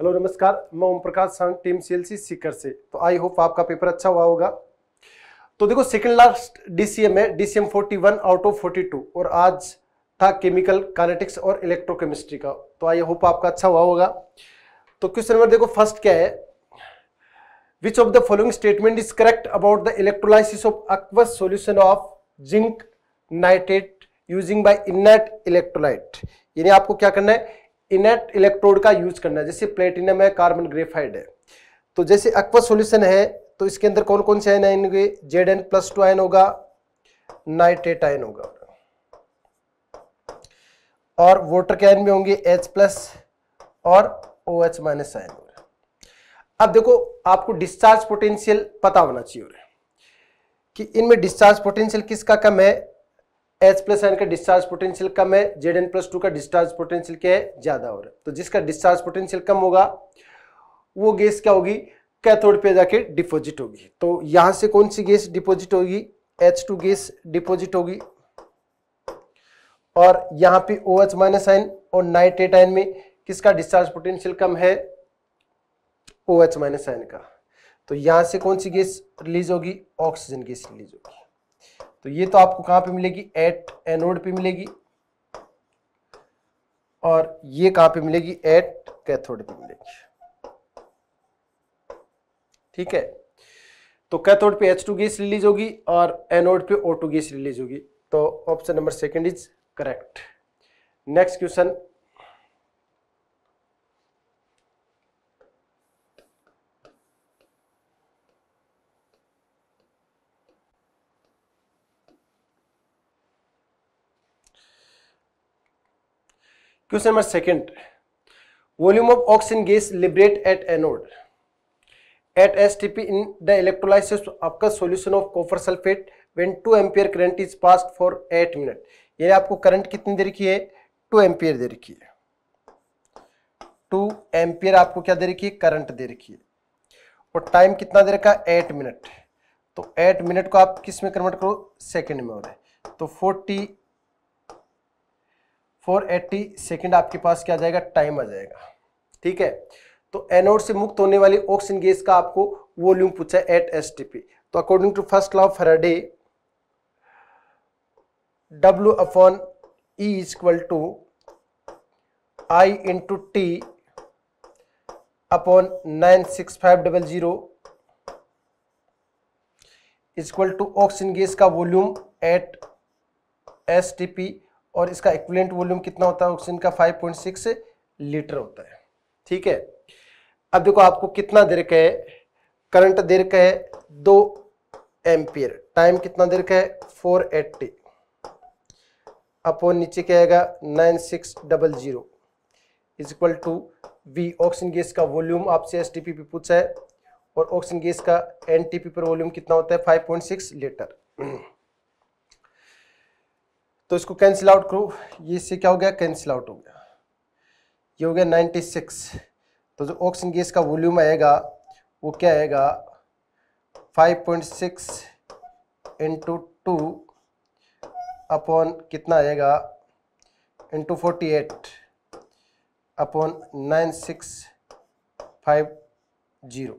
Hello नमस्कार मैं ओम प्रकाश सांग टीम सीएलसी सीकर से तो आई होप आपका पेपर अच्छा हुआ होगा तो देखो सेकंड लास्ट डीसीएम है डीसीएम 41 आउट ऑफ 42 और आज था केमिकल काइनेटिक्स और इलेक्ट्रोकेमिस्ट्री का तो आई होप आपका अच्छा हुआ होगा तो क्वेश्चन नंबर देखो फर्स्ट क्या है which of the following statement is correct about the electrolysis of aqueous solution of zinc nitrate using by inert electrolyte यानी आपको क्या करना है इनेट इलेक्ट्रोड का यूज करना है जैसे प्लेटिनम है कार्बन ग्रेफाइड है तो जैसे अक्वा सोल्यूशन है तो इसके अंदर कौन कौन से आयन आएंगे Z N plus two ion होगा नाइट्रेट आयन होगा और वोटर के आयन में होंगे एच प्लस और ओ एच माइनस आयन अब देखो आपको डिस्चार्ज पोटेंशियल पता होना चाहिए कि इनमें डिस्चार्ज पोटेंशियल किसका कम है एच प्लस आयन का डिस्चार्ज पोटेंशियल कम है जेड एन प्लस टू का डिस्चार्ज पोटेंशियल क्या है ज़्यादा हो रहा है तो जिसका डिस्चार्ज पोटेंशियल कम होगा वो गैस क्या होगी कैथोड पे जाके डिपोजिट होगी तो यहां से कौन सी गैस डिपोजिट होगी एच टू गैस डिपोजिट होगी और यहां पे ओ एच माइनस आयन और नाइट्रेट आयन में किसका डिस्चार्ज पोटेंशियल कम है ओ एच माइनस आयन का तो यहां से कौन सी गैस रिलीज होगी ऑक्सीजन गैस रिलीज होगी तो ये तो आपको कहां पे मिलेगी एट एनोड पे मिलेगी और ये कहां पे मिलेगी एट कैथोड पे मिलेगी ठीक है तो कैथोड पे एच टू गैस रिलीज होगी और एनोड पे टू गैस रिलीज होगी तो option number second is correct next question question number second volume of oxygen gas liberate at anode at STP in the electrolysis आपका solution of copper sulphate when 2 ampere current is passed for 8 minute यानी आपको current कितनी दे रखी है 2 ampere दे रखी है 2 ampere आपको क्या दे रखी है करंट दे रखी है और टाइम कितना दे रखा है एट मिनट तो एट मिनट को आप किस में कन्वर्ट करो सेकेंड में हो रहा है तो फोर्टी फोर एट्टी सेकेंड आपके पास क्या जाएगा टाइम आ जाएगा ठीक है तो एनोड से मुक्त होने वाली ऑक्सीजन गैस का आपको वॉल्यूम पूछा है एट एस तो according to first law Faraday W upon E equal to I into T upon nine six five double zero equal to oxygen gas का volume at S T P और इसका equivalent volume कितना होता है oxygen का 5.6 litre होता है ठीक है अब देखो आपको कितना देर का है करंट देर का है दो एम्पियर टाइम कितना देर का है 480 अपॉन नीचे क्या आएगा nine six double zero is equal to V oxygen gas का वॉल्यूम आपसे एस टी पी पूछा है और ऑक्सीजन गैस का एन टी पी पर वॉल्यूम कितना होता है 5.6 लीटर तो इसको कैंसिल आउट करो ये इससे क्या हो गया कैंसिल आउट हो गया ये हो गया 96 तो जो ऑक्सीजन गैस का वॉल्यूम आएगा वो क्या आएगा 5.6 point six into two upon कितना आएगा into forty eight upon nine six five zero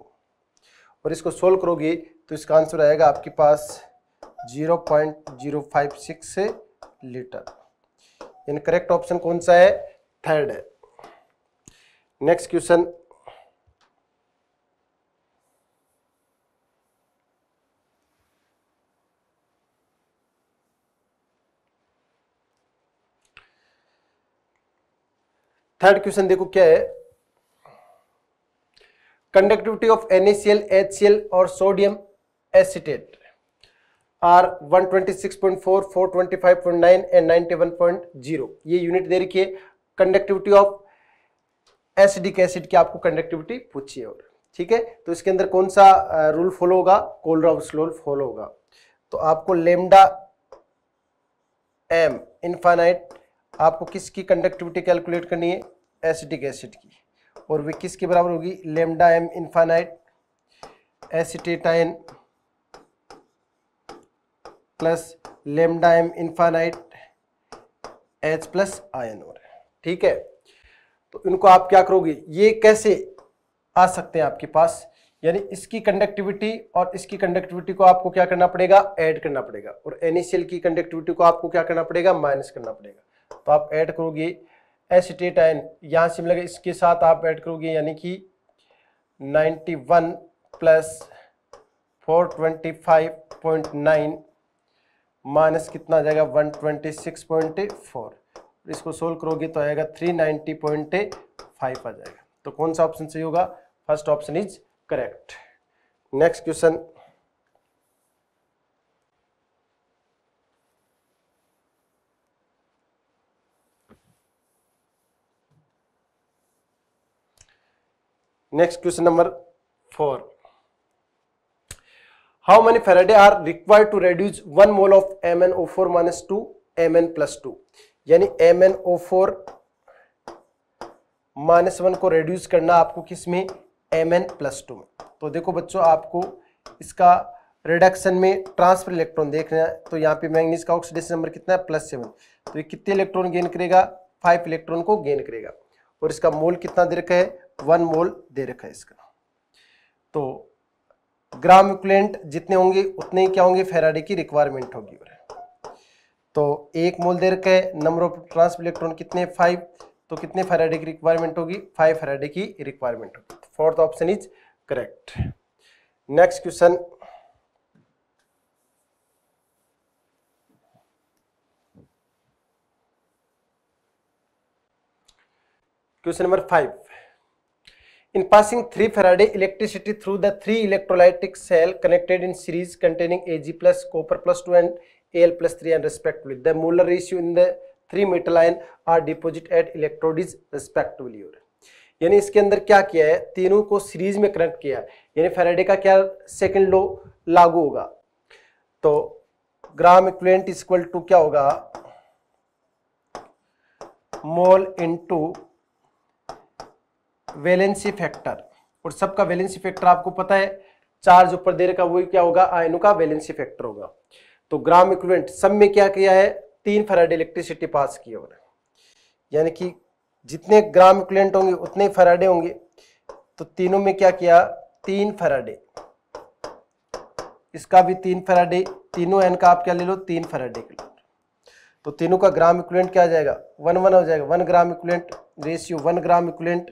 और इसको सोल्व करोगे तो इसका आंसर आएगा आपके पास zero point zero five six litre correct option कौन सा है थर्ड है नेक्स्ट क्वेश्चन थर्ड क्वेश्चन देखो क्या है कंडक्टिविटी ऑफ एनएसएल एचसीएल और सोडियम एसिटेट आर 126.4, 425.9 एंड 91.0 ये यूनिट दे रखी है कंडक्टिविटी ऑफ एसिडिक एसिड की आपको कंडक्टिविटी पूछी है और ठीक है तो इसके अंदर कौन सा रूल फॉलो होगा कोलराब्स रूल फॉलो होगा तो आपको लेमडा एम इनफाइनाइट आपको किसकी कंडक्टिविटी कैलकुलेट करनी है एसिडिक एसिड की और वे किसके बराबर होगी lambda M infinite acetate ion plus lambda M infinite H plus ion और ठीक है तो इनको आप क्या करोगे ये कैसे आ सकते हैं आपके पास यानी इसकी कंडक्टिविटी और इसकी कंडक्टिविटी को आपको क्या करना पड़ेगा ऐड करना पड़ेगा और एनिशियल की कंडक्टिविटी को आपको क्या करना पड़ेगा माइनस करना पड़ेगा तो आप ऐड करोगे एसिटेट आयन यहाँ से मिलेगा इसके साथ आप ऐड करोगे यानी कि 91 प्लस नाइन माइनस कितना आ जाएगा one twenty six point four इसको सोल्व करोगे तो आएगा थ्री नाइन्टी पॉइंट फाइव आ जाएगा तो कौन सा ऑप्शन सही होगा first option is correct next question next question number four how many Faraday are required to reduce 1 mole of MnO4 minus 2 Mn plus 2 यानी MnO4 माइनस वन को reduce करना आपको किस में एम एन प्लस टू में तो देखो बच्चों आपको इसका रिडक्शन में ट्रांसफर इलेक्ट्रॉन देखना है तो यहाँ पे मैंगनीज का ऑक्सीडेशन नंबर कितना है प्लस सेवन तो ये कितने इलेक्ट्रॉन गेन करेगा फाइव इलेक्ट्रॉन को गेन करेगा और इसका मोल कितना दे रखा है वन मोल दे रखा है इसका तो ग्राम इक्वलेंट जितने होंगे उतने क्या होंगे फेराडे की रिक्वायरमेंट होगी तो एक मोल दे रखा है नंबर ऑफ ट्रांस इलेक्ट्रॉन कितने फाइव तो कितने फेराडे की रिक्वायरमेंट होगी फाइव फेराडे की रिक्वायरमेंट होगी fourth option is correct next question question number five in passing 3 Faraday electricity through the 3 electrolytic cell connected in series containing Ag plus copper plus 2 and Al plus 3 and respectively. The molar ratio in the 3 metal ion are deposit at electrode is respectively. यानी इसके अंदर क्या किया है तीनों को series में connect किया है यानी फेराडे का क्या सेकंड लो लागू होगा तो ग्राम इक्वेलेंट इक्वल टू क्या होगा मोल इनटू वैलेंसी फैक्टर और सबका वैलेंसी फैक्टर आपको पता है चार्ज ऊपर दे रखा वही क्या होगा आयनों का वैलेंसी फैक्टर होगा तो ग्राम इक्विवेलेंट सब में क्या किया है तीन फराड इलेक्ट्रिसिटी पास की और यानी कि जितने ग्राम इक्विवेलेंट होंगे उतने फराडे होंगे तो तीनों में क्या किया तीन फराडे इसका भी तीन फराडे तीनों एन का आप क्या ले लो तीन फराडे किलो तो तीनों का ग्राम इक्विवेलेंट क्या आ जाएगा वन वन हो जाएगा one gram equivalent ratio one gram equivalent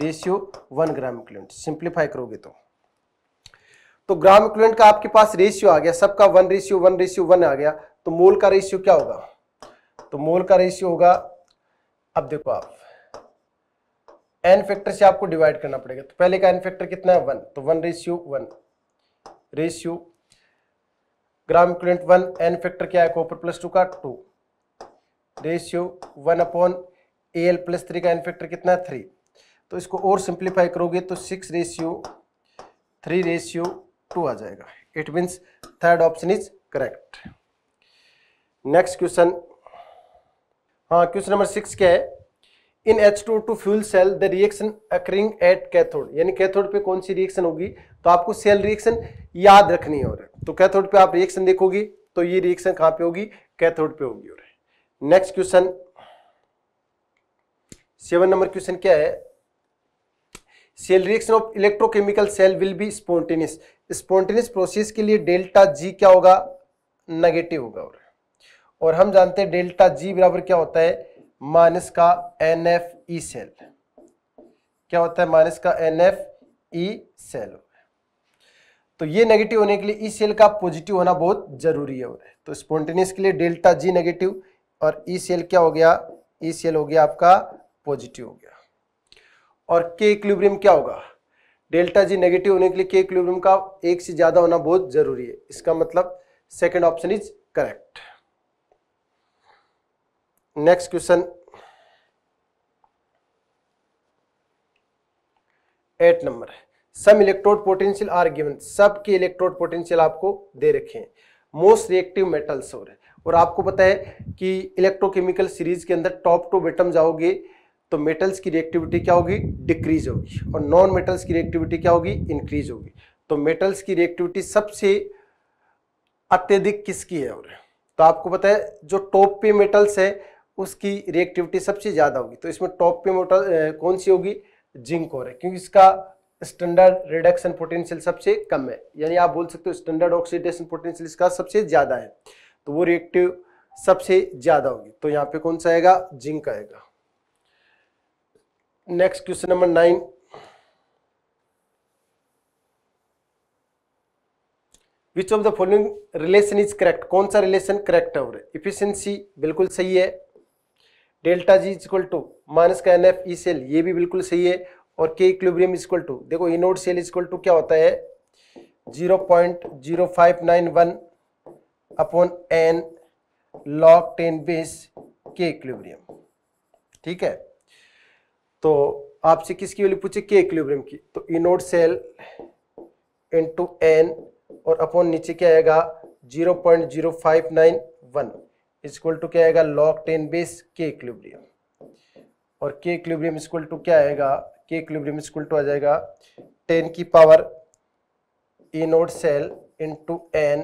ratio one gram equivalent simplify करोगे तो तो ग्राम इक्विलेंट का आपके पास रेशियो आ गया सबका one ratio one ratio one आ गया तो मोल का रेशियो क्या होगा तो मोल का रेशियो होगा अब देखो आप एन फैक्टर से आपको डिवाइड करना पड़ेगा तो पहले का एन फैक्टर कितना है वन तो one ratio one ratio gram equivalent one N factor क्या है कॉपर प्लस टू का two ratio one upon A L plus three का एन फैक्टर कितना है थ्री तो इसको और सिंप्लीफाई करोगे तो six ratio three ratio two आ जाएगा it means third option is correct next question हाँ क्वेश्चन नंबर सिक्स क्या है in H two two fuel cell the reaction occurring at cathode यानी कैथोड पे कौन सी रिएक्शन होगी तो आपको सेल रिएक्शन याद रखनी है तो कैथोड पे आप रिएक्शन देखोगे तो ये रिएक्शन कहाँ पे होगी कैथोड पे होगी और next question seven number question क्या है cell reaction of electrochemical cell will be spontaneous spontaneous process के लिए डेल्टा जी क्या होगा नेगेटिव होगा और और हम जानते हैं डेल्टा जी बराबर क्या होता है माइनस का एन एफ ई सेल क्या होता है माइनस का एन एफ ई सेल तो ये नेगेटिव होने के लिए ई e सेल का पॉजिटिव होना बहुत जरूरी है तो स्पॉन्टेनियस के लिए डेल्टा जी नेगेटिव और ई e सेल क्या हो गया ई e सेल हो गया आपका पॉजिटिव हो गया और के इक्लिब्रियम क्या होगा डेल्टा जी नेगेटिव होने के लिए के इक्लिब्रियम का एक से ज्यादा होना बहुत जरूरी है इसका मतलब second option is correct next question eight number some electrode potential are given सब के इलेक्ट्रोड पोटेंशियल आपको दे रखे हैं मोस्ट रिएक्टिव मेटल्स हो रहे और आपको पता है कि इलेक्ट्रोकेमिकल सीरीज के अंदर टॉप टू बॉटम जाओगे तो मेटल्स की रिएक्टिविटी क्या होगी डिक्रीज होगी और नॉन मेटल्स की रिएक्टिविटी क्या होगी इंक्रीज होगी तो मेटल्स की रिएक्टिविटी सबसे अत्यधिक किसकी है और तो आपको पता है जो टॉप पे मेटल्स है उसकी रिएक्टिविटी सबसे ज़्यादा होगी तो इसमें टॉप पे मेटल कौन सी होगी जिंक और है क्योंकि इसका स्टैंडर्ड रिडक्शन पोटेंशियल सबसे कम है यानी आप बोल सकते हो स्टैंडर्ड ऑक्सीडेशन पोटेंशियल इसका सबसे ज़्यादा है तो वो रिएक्टिव सबसे ज़्यादा होगी तो यहाँ पे कौन सा आएगा जिंक आएगा next question number nine which of the following relation is correct कौन सा रिलेशन करेक्ट है और इफिशियंसी बिल्कुल सही है delta G equal to minus का एन एफ ई सेल ये भी बिल्कुल सही है और K equilibrium is equal to देखो इनोड सेल इक्वल टू क्या होता है zero point zero five nine one upon N log ten base K equilibrium ठीक है तो आपसे किसकी वैल्यू पूछे के इक्विलिब्रियम की तो इनोड सेल टू एन और अपॉन नीचे क्या आएगा zero point zero five nine one is equal to क्या आएगा लॉग टेन बेस के इक्विलिब्रियम और के इक्विलिब्रियम इक्वल टू क्या आएगा के इक्विलिब्रियम इक्वल टू आ जाएगा टेन की power E naught cell two N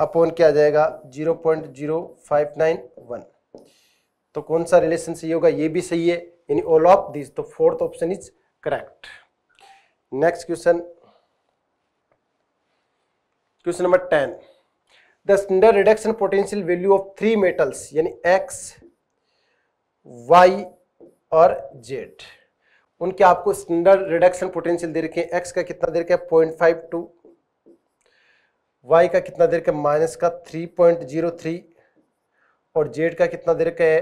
upon क्या आ जाएगा zero point zero five nine one तो कौन सा रिलेशन सही होगा ये भी सही है in all of these the fourth option is correct next question question number 10 the standard reduction potential value of three metals यानी x y और z उनके आपको स्टैंडर्ड रिडक्शन पोटेंशियल दे रखे हैं x का कितना दे रखा है पॉइंट फाइव टू वाई का कितना दे रखा है माइनस का थ्री पॉइंट जीरो थ्री और जेड का कितना दे रखा है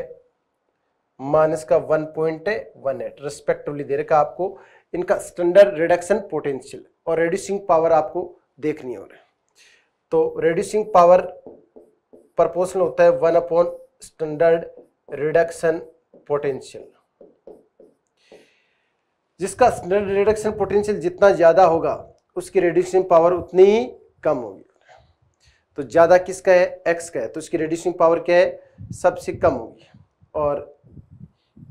माइनस का one point one eight respectively दे रखा आपको इनका स्टैंडर्ड रिडक्शन पोटेंशियल और रेड्यूसिंग पावर आपको देखनी हो रहा है तो रेड्यूसिंग पावर प्रपोर्शन होता है one upon standard reduction potential जिसका स्टैंडर्ड रिडक्शन पोटेंशियल जितना ज़्यादा होगा उसकी रेड्यूसिंग पावर उतनी ही कम होगी तो ज़्यादा किसका है एक्स का है तो उसकी रेड्यूसिंग पावर क्या है सबसे कम होगी और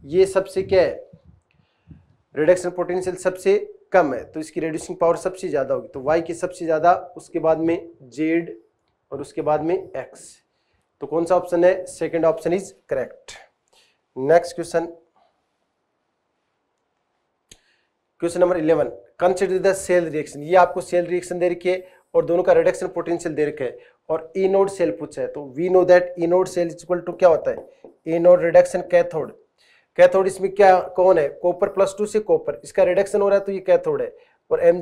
ये सबसे क्या है रिडक्शन पोटेंशियल सबसे कम है तो इसकी रेड्यूसिंग पावर सबसे ज़्यादा होगी तो वाई की सबसे ज़्यादा उसके बाद में जेड और उसके बाद में एक्स तो कौन सा ऑप्शन है second option is correct next question question number eleven consider the cell reaction ये आपको सेल रिएक्शन दे रखी और दोनों का रिडक्शन पोटेंशियल दे रखे है और इनोड सेल पूछा है तो we know that E naught cell is equal to क्या होता है इनोड रिडक्शन कैथोड कैथोड इसमें क्या कौन है कॉपर प्लस टू से कॉपर इसका रिडक्शन हो रहा है तो ये कैथोड है और एम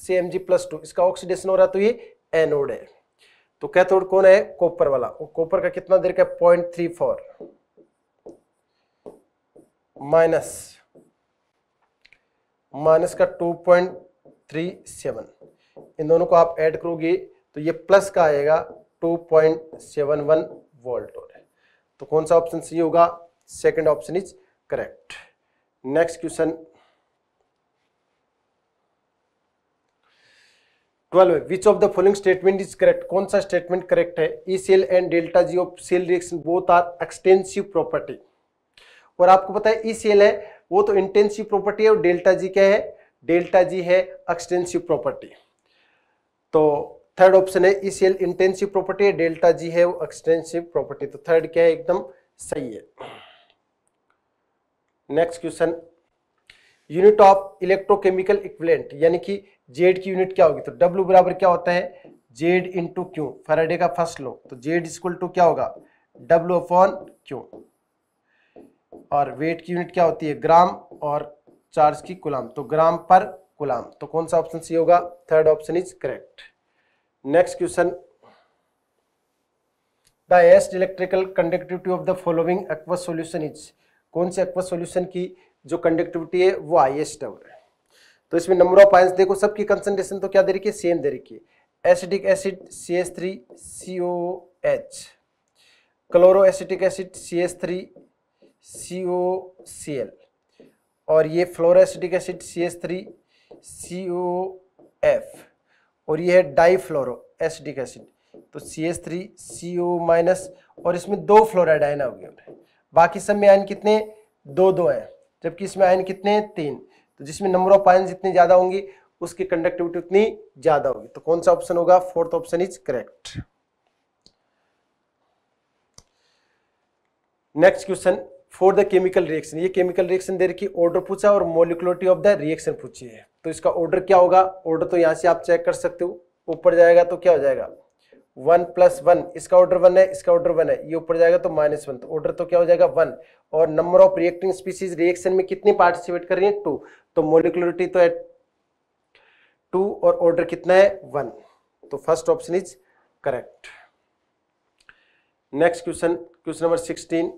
से एम जी प्लस टू इसका ऑक्सीडेशन हो रहा है तो ये एनोड है तो कैथोड कौन है कॉपर वाला कॉपर का कितना देर का point three four minus minus का टू पॉइंट थ्री सेवन इन दोनों को आप ऐड करोगे तो ये प्लस का आएगा two point seven one volt और तो कौन सा ऑप्शन सही होगा second option is correct next question twelve which of the following statement is correct कौन सा स्टेटमेंट करेक्ट है E cell and delta G of cell reaction both are extensive property और आपको पता है ई e सेल है वो तो इंटेंसिव प्रॉपर्टी है और डेल्टा जी क्या है डेल्टा जी है एक्सटेंसिव प्रॉपर्टी तो थर्ड ऑप्शन है ई सेल इंटेंसिव प्रॉपर्टी है डेल्टा जी है वो एक्सटेंसिव प्रॉपर्टी तो थर्ड क्या है एकदम सही है next question unit of electrochemical equivalent यानी कि जेड की यूनिट क्या होगी तो डब्ल्यू बराबर क्या होता है जेड इंटू क्यू फराडे का फर्स्ट लो तो जेड इक्वल टू क्या होगा डब्ल्यू अपॉन क्यू और वेट की यूनिट क्या होती है ग्राम और चार्ज की गुलाम तो ग्राम पर गुलाम तो कौन सा ऑप्शन सी होगा third option is correct next question the एस्ट electrical conductivity of the following aqua solution is कौन से एक्वा सोल्यूशन की जो कंडक्टिविटी है वो हाइएस्ट है तो इसमें नंबर ऑफ आयंस देखो सबकी कंसनट्रेशन तो क्या दे रखी है सेम दे रखी है acidic acid C S three C O H chloro acetic acid C S three C O C L और ये fluoroacetic acid C S three C O F और ये है फ्लोरो एसिडिक एसिड तो C S three C O minus और इसमें दो fluoride ion हो गए बाकी सब में आयन कितने दो दो हैं जबकि इसमें आयन कितने तीन तो जिसमें नंबर ऑफ आयन जितनी ज़्यादा होंगे उसकी कंडक्टिविटी उतनी ज़्यादा होगी तो कौन सा ऑप्शन होगा fourth option is correct next question for the chemical reaction ये केमिकल रिएक्शन दे रखी ऑर्डर पूछा और मोलिकुलरिटी ऑफ द रिएक्शन पूछी है तो इसका ऑर्डर क्या होगा ऑर्डर तो यहाँ से आप चेक कर सकते हो ऊपर जाएगा तो क्या हो जाएगा वन प्लस वन इसका ऑर्डर वन है इसका ऑर्डर वन है ये ऊपर जाएगा तो माइनस वन तो ऑर्डर तो क्या हो जाएगा वन और number of reacting species reaction में कितनी पार्टिसिपेट कर रही है टू तो मोलिकुलरिटी तो है टू और ऑर्डर कितना है वन तो first option is correct next question question number sixteen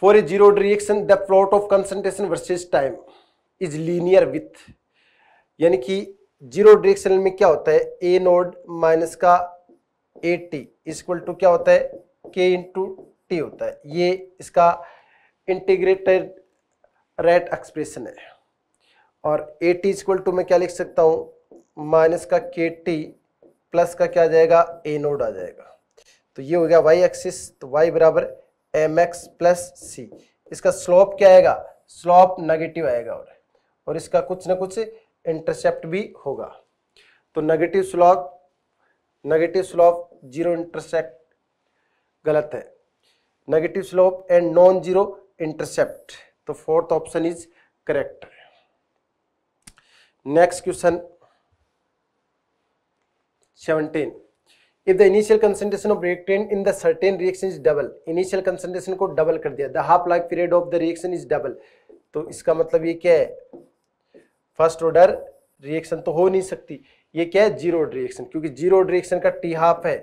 for a zero reaction the plot of concentration versus time is linear with यानी कि जीरो डायरेक्शन में क्या होता है ए नोड माइनस का ए टी इक्वल टू क्या होता है के इंटू टी होता है ये इसका इंटीग्रेटेड रेट एक्सप्रेशन है और ए टी इक्वल टू मैं क्या लिख सकता हूँ माइनस का के टी प्लस का क्या आ जाएगा ए नोड आ जाएगा तो ये हो गया वाई एक्सिस तो वाई बराबर एम एक्स प्लस सी इसका स्लोप क्या आएगा स्लोप नेगेटिव आएगा और और इसका कुछ ना कुछ इंटरसेप्ट भी होगा तो negative slope negative slope zero intercept गलत है negative slope and non zero intercept तो fourth option is correct next question 17 if the initial concentration of reactant in the certain reaction is double initial concentration को double कर दिया the half life period of the reaction is double तो इसका मतलब ये क्या है फर्स्ट ऑर्डर रिएक्शन तो हो नहीं सकती ये क्या है जीरो रिएक्शन क्योंकि जीरो रिएक्शन का टी हाफ है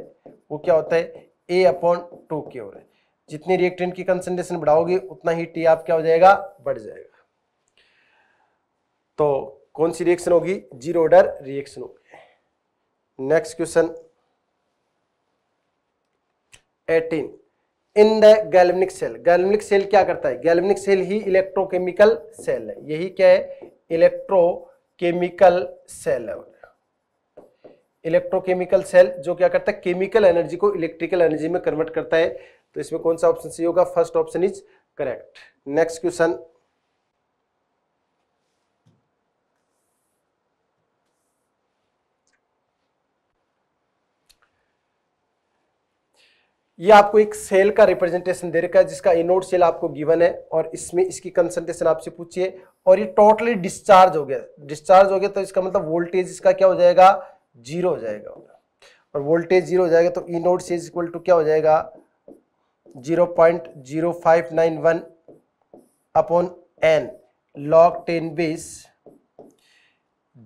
वो क्या होता है ए अपॉन टू की ओर है जितनी रिएक्टेंट की कंसेंट्रेशन बढ़ाओगे उतना ही टी हाफ क्या हो जाएगा बढ़ जाएगा तो कौन सी रिएक्शन होगी जीरो ऑर्डर रिएक्शन होगी next question eighteen in the galvanic cell galvanic cell क्या करता है गैल्वेनिक सेल ही इलेक्ट्रोकेमिकल सेल है यही क्या है इलेक्ट्रोकेमिकल सेल इलेक्ट्रोकेमिकल सेल जो क्या करता है केमिकल एनर्जी को इलेक्ट्रिकल एनर्जी में कन्वर्ट करता है तो इसमें कौन सा ऑप्शन सही होगा first option is correct next question ये आपको एक सेल का रिप्रेजेंटेशन दे रखा है जिसका इनोड सेल आपको गिवन है और इसमें इसकी कंसंट्रेशन आपसे पूछिए और ये टोटली डिस्चार्ज हो गया डिस्चार्ज हो गया तो इसका मतलब वोल्टेज इसका क्या हो जाएगा जीरो हो जाएगा और वोल्टेज जीरो हो जाएगा तो इनोड सेल इक्वल टू क्या हो जाएगा zero point zero five nine one upon N log ten base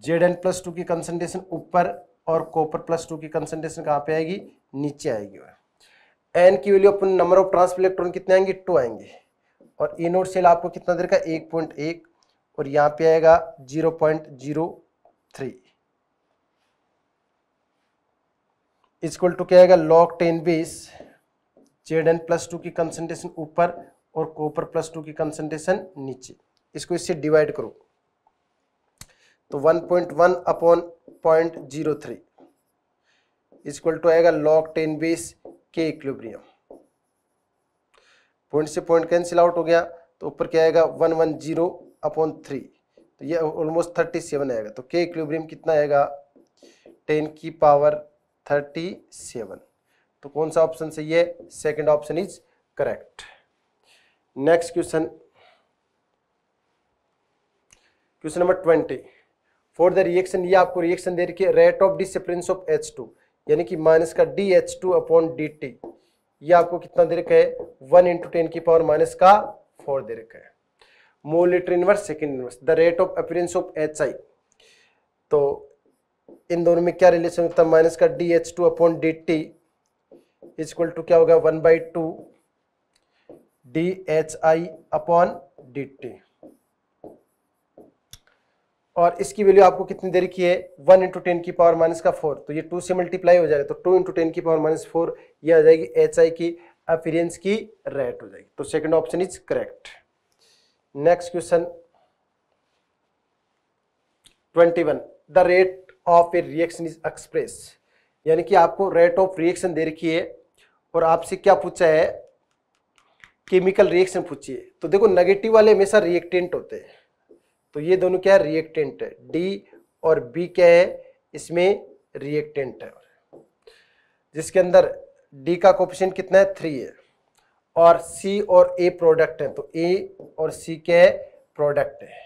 Z N plus two की कंसनट्रेशन ऊपर और कॉपर प्लस टू की कंसनट्रेशन कहाँ पे आएगी नीचे आएगी एन की value upon number of transfer electron कितने आएंगे टू आएंगे और ए नोट सेल आपको कितना देर का एक पॉइंट एक और यहाँ पे आएगा zero point zero three equal to क्या आएगा log ten base Z N plus two की कंसनट्रेशन ऊपर और कॉपर प्लस टू की कंसनट्रेशन नीचे इसको इससे डिवाइड करो तो one point one upon point zero three equal to आएगा लॉक टेन बेस के इक्विलिब्रियम पॉइंट से पॉइंट कैंसिल आउट हो गया तो ऊपर क्या आएगा one one zero upon three तो ये ऑलमोस्ट थर्टी सेवन आएगा तो के इक्विलिब्रियम कितना आएगा टेन की पावर थर्टी सेवन तो कौन सा ऑप्शन सही है second option is correct next question question number twenty for the reaction ये आपको रिएक्शन दे रखी है rate of discipline of H two यानी कि माइनस का D H two upon D T ये आपको कितना दे रखा है वन इंटू टेन की पावर माइनस का फोर दे रखा है mole litre inverse second inverse the rate of appearance of H I तो इन दोनों में क्या रिलेशन होता है माइनस का D H two upon D T is equal to क्या होगा one by two D H I upon D T और इसकी वैल्यू आपको कितनी देर की है वन इंटू टेन की पावर माइनस का फोर तो ये टू से मल्टीप्लाई हो जाएगा तो टू इंटू टेन की पावर माइनस फोर ये आ जाएगी एच आई की अपीरियंस की रेट हो जाएगी तो second option is correct next question twenty one the rate of a reaction is express यानी कि आपको रेट ऑफ रिएक्शन दे रखी है और आपसे क्या पूछा है केमिकल रिएक्शन पूछिए तो देखो नेगेटिव वाले हमेशा रिएक्टेंट होते हैं तो ये दोनों क्या है रिएक्टेंट है डी और बी क्या है इसमें रिएक्टेंट है जिसके अंदर डी का कोपिशन कितना है थ्री है और सी और ए प्रोडक्ट है तो ए और सी क्या है प्रोडक्ट है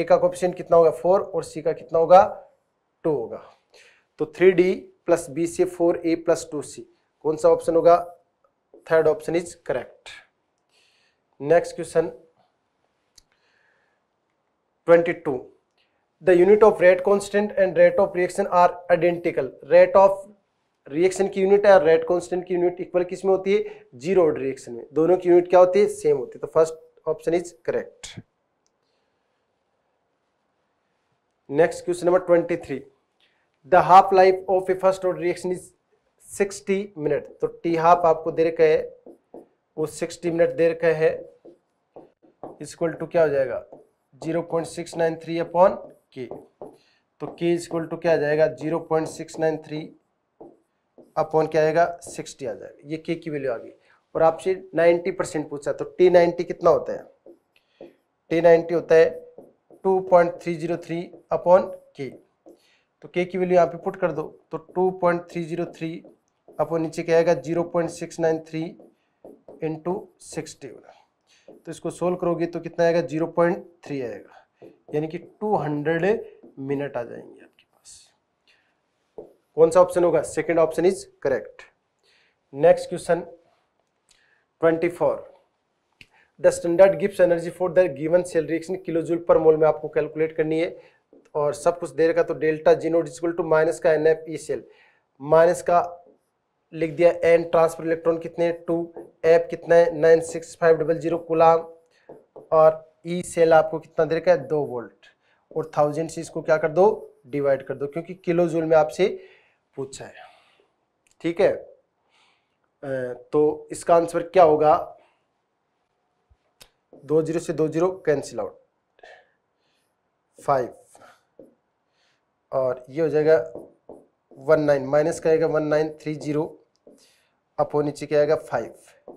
ए का कोपिशन कितना होगा फोर और सी का कितना होगा टू होगा तो three D plus B C four A plus two C कौन सा ऑप्शन होगा third option is correct next question 22 the unit of rate constant and rate of reaction are identical rate of reaction की unit है और constant की unit equal किस में होती है जीरो रिएक्शन में दोनों की यूनिट क्या होती है सेम होती है तो first option is correct next question number twenty three the half life of a first order reaction is sixty minute तो टी हाफ आपको दे रखा है वो सिक्सटी मिनट दे रखा है इक्वल टू क्या हो जाएगा zero point six nine three upon K तो के इज इक्वल टू क्या आ जाएगा zero point six nine three upon क्या आएगा सिक्सटी आ जाएगा ये के की वैल्यू आ गई और आपसे नाइन्टी परसेंट पूछा तो टी नाइन्टी कितना होता है टी नाइन्टी होता है two point three zero three upon K तो के की वैल्यू यहाँ पे पुट कर दो तो two point three zero three upon नीचे क्या आएगा zero point six nine three into sixty तो इसको सोल्व करोगे तो कितना आएगा जीरो पॉइंट थ्री आएगा यानी कि टू हंड्रेड मिनट आ जाएंगे आपके पास कौन सा ऑप्शन होगा second option is correct next question twenty four the standard Gibbs energy for the given cell reaction kilo joule per mole में आपको कैलकुलेट करनी है और सब कुछ दे रखा तो delta G not is equal to minus का N F E cell minus का लिख दिया एन ट्रांसफर इलेक्ट्रॉन कितने टू एप कितना है nine six five double zero coulomb और ई e सेल आपको कितना दे रखा है दो वोल्ट और थाउजेंड से इसको क्या कर दो डिवाइड कर दो क्योंकि किलो जूल में आपसे पूछा है ठीक है तो इसका आंसर क्या होगा दो जीरो से दो जीरो कैंसिल आउट फाइव और ये हो जाएगा वन नाइन माइनस करेगा one nine three zero upon नीचे क्या आएगा फाइव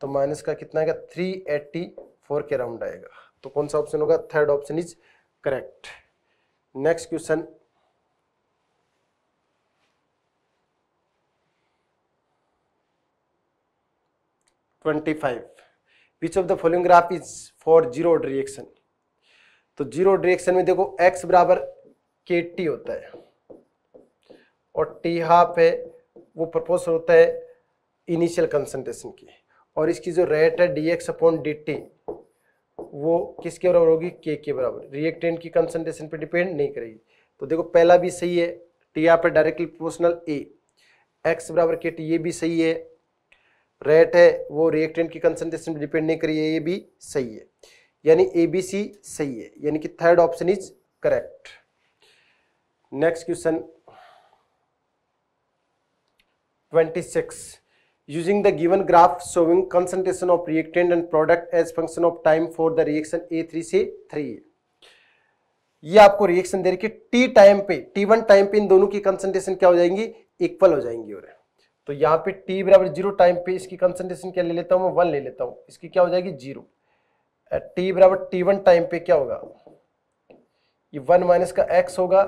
तो माइनस का कितना आएगा थ्री एट्टी फोर के राउंड आएगा तो कौन सा ऑप्शन होगा third option is correct next question twenty five which of the following graph is for zero reaction तो जीरो रिएक्शन में देखो एक्स बराबर के टी होता है और टी हाफ है वो प्रपोजल होता है इनिशियल कंसंट्रेशन की और इसकी जो रेट है D X upon D T वो किसके बराबर होगी के के बराबर रिएक्टेंट की कंसनट्रेशन पे डिपेंड नहीं करेगी तो देखो पहला भी सही है टी आर पर डायरेक्टली प्रोपोर्शनल ए एक्स बराबर के टी ये भी सही है रेट है वो रिएक्टेंट की कंसनट्रेशन पे डिपेंड नहीं करी है ये भी सही है यानी ए बी सी सही है यानी कि third option is correct next question 26 using the given graph showing concentration of reactant and product as function of time for the reaction A3 से 3 ये आपको रिएक्शन दे रखी टी टाइम पे टी वन टाइम पे इन दोनों की कंसंट्रेशन क्या हो जाएंगी इक्वल हो जाएंगी और तो यहाँ पे टी बराबर जीरो टाइम पे इसकी कंसंट्रेशन क्या ले लेता हूँ मैं वन ले लेता हूँ इसकी क्या हो जाएगी जीरो टी बराबर टी वन टाइम पे क्या होगा ये वन माइनस का एक्स होगा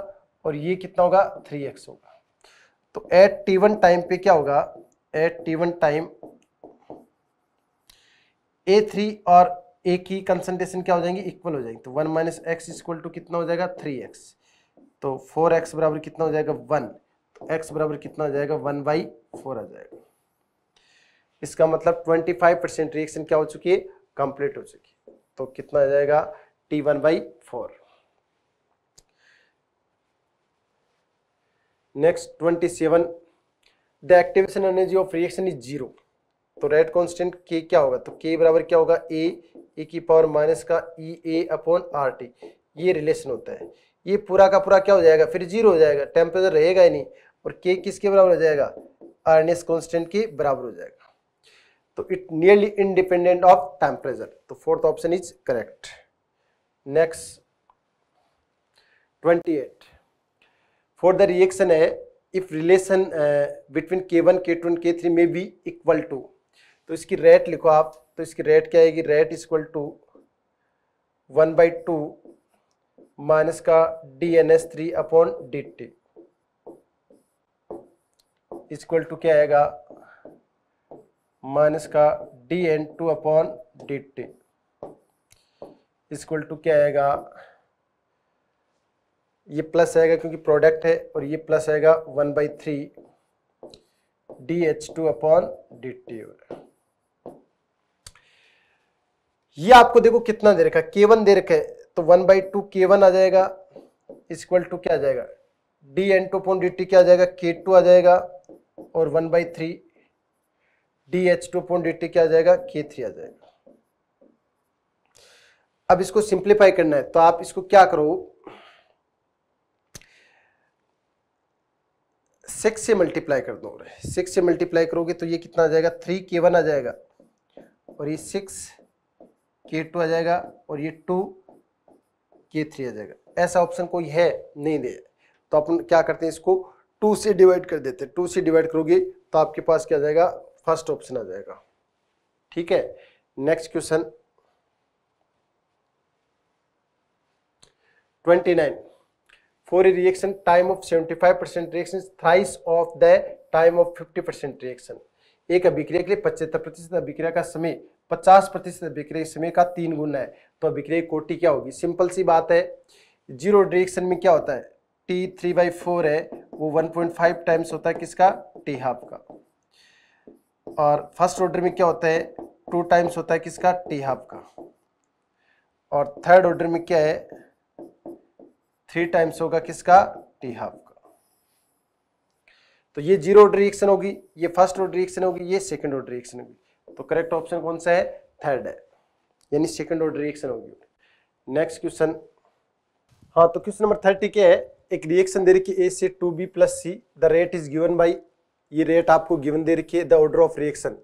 और ये कितना होगा थ्री एक्स होगा तो एट टी वन टाइम पे क्या होगा at T one time A three और ए की कंसनट्रेशन क्या हो जाएंगी इक्वल हो जाएंगी तो one minus X equal to कितना हो जाएगा थ्री एक्स तो फोर एक्स बराबर कितना हो जाएगा वन तो एक्स बराबर कितना हो जाएगा वन बाई फोर आ जाएगा इसका मतलब ट्वेंटी फाइव परसेंट रिएक्शन क्या हो चुकी है कंप्लीट हो चुकी है तो कितना आ जाएगा T one by four next twenty seven the activation energy of reaction is zero तो रेट कॉन्स्टेंट के क्या होगा तो के बराबर क्या होगा ए ए की पावर माइनस का E A upon R T ये रिलेशन होता है ये पूरा का पूरा क्या हो जाएगा फिर जीरो हो जाएगा टेम्परेचर रहेगा ही नहीं और के किसके बराबर हो जाएगा आर एन एस कॉन्स्टेंट के बराबर हो जाएगा तो it nearly independent of temperature तो fourth option is correct next twenty eight for the reaction है if relation between K one K two and K three में बी इक्वल टू तो इसकी रेट लिखो आप तो इसकी रेट क्या आएगी rate equal to one by two minus का D N S three upon D T equal to क्या आएगा माइनस का D N two upon D T equal to क्या आएगा ये प्लस आएगा क्योंकि प्रोडक्ट है और ये प्लस आएगा one by three D H two upon D T ये आपको देखो कितना दे रखा है के वन दे रखा है तो one by two K one आ जाएगा इक्वल टू क्या आ जाएगा D N two upon D T क्या आ जाएगा के टू आ जाएगा और one by three D H two upon D T क्या आ जाएगा के थ्री आ जाएगा अब इसको सिंप्लीफाई करना है तो आप इसको क्या करो सिक्स से मल्टीप्लाई कर दो सिक्स से मल्टीप्लाई करोगे तो ये कितना आ जाएगा थ्री के वन आ जाएगा और ये सिक्स के टू आ जाएगा और ये टू के थ्री आ जाएगा ऐसा ऑप्शन कोई है नहीं दे तो अपन क्या करते हैं इसको टू से डिवाइड कर देते हैं टू से डिवाइड करोगे तो आपके पास क्या आ जाएगा फर्स्ट ऑप्शन आ जाएगा ठीक है next question twenty nine for a reaction time of 75% reaction thrice of the time of 50% reaction एक अभिक्रिया के लिए पचहत्तर प्रतिशत अभिक्रिया का समय 50 प्रतिशत अभिक्रिया समय का तीन गुना है तो अभिक्रिया कोटि क्या होगी सिंपल सी बात है जीरो रिएक्शन में क्या होता है टी थ्री बाई फोर है वो 1.5 टाइम्स होता है किसका टी हाफ का और फर्स्ट ऑर्डर में क्या होता है टू टाइम्स होता है किसका टी हाफ का और थर्ड ऑर्डर में क्या है थ्री टाइम्स होगा किसका टी हाफ का तो ये जीरो ऑर्डर रिएक्शन होगी ये फर्स्ट ऑर्डर रिएक्शन होगी ये सेकंड ऑर्डर रिएक्शन होगी तो करेक्ट ऑप्शन कौन सा है थर्ड है यानी सेकंड ऑर्डर रिएक्शन होगी नेक्स्ट क्वेश्चन हाँ तो क्वेश्चन नंबर थर्टी क्या है एक रिएक्शन दे रखी ए से two B plus C the rate is given by ये रेट आपको गिवन दे रखी है द ऑर्डर ऑफ रिएक्शन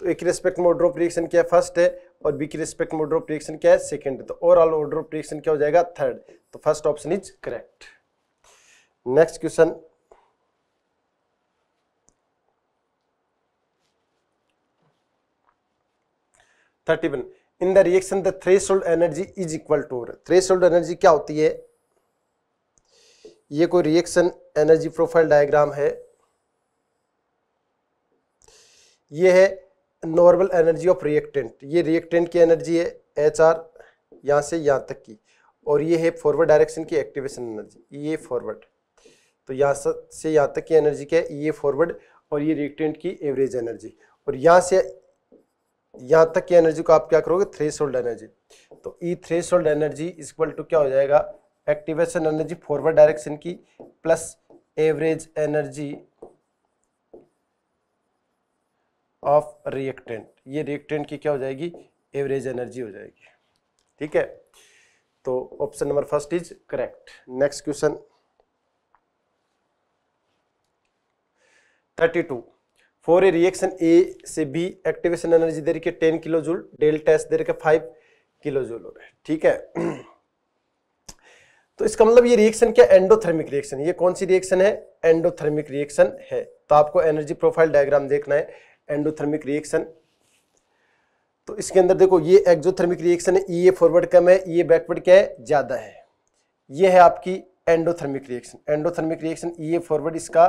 तो एक रेस्पेक्ट में ऑर्डर ऑफ रिएक्शन क्या फर्स्ट है और बी की रिस्पेक्ट में ऑर्डर ऑफ रिएक्शन क्या है सेकेंड तो ओवरऑल ऑर्डर ऑफ रिएक्शन क्या हो जाएगा थर्ड तो first option is correct next question thirty one in the reaction the threshold energy is equal to threshold energy क्या होती है ये कोई रिएक्शन एनर्जी प्रोफाइल डायग्राम है ये है नॉर्मल एनर्जी ऑफ रिएक्टेंट ये रिएक्टेंट की एनर्जी है एच आर यहाँ से यहाँ तक की और ये है फॉरवर्ड डायरेक्शन की एक्टिवेशन एनर्जी ये फॉरवर्ड तो यहाँ से यहाँ तक की एनर्जी क्या है ये e फॉरवर्ड और ये रिएक्टेंट की एवरेज एनर्जी और यहाँ से यहाँ तक की एनर्जी को आप क्या करोगे थ्रेस एनर्जी तो E threshold energy equal to क्या हो जाएगा एक्टिवेशन एनर्जी फॉरवर्ड डायरेक्शन की plus average energy of reactant ये रिएक्टेंट की क्या हो जाएगी एवरेज एनर्जी हो जाएगी ठीक है तो option number first is correct next question thirty two for a reaction A से बी एक्टिवेशन एनर्जी दे रखी है ten kilo joule delta S दे रखे फाइव किलो जूल हो रहा है ठीक है तो इसका मतलब ये रिएक्शन क्या एंडोथर्मिक रिएक्शन ये कौन सी रिएक्शन है एंडोथर्मिक रिएक्शन है तो आपको एनर्जी प्रोफाइल डायग्राम देखना है एंडोथर्मिक रिएक्शन तो इसके अंदर देखो ये एक्जोथर्मिक रिएक्शन है ई ए फॉरवर्ड कम है ये बैकवर्ड क्या है ज़्यादा है ये है आपकी endothermic reaction endothermic reaction E A forward इसका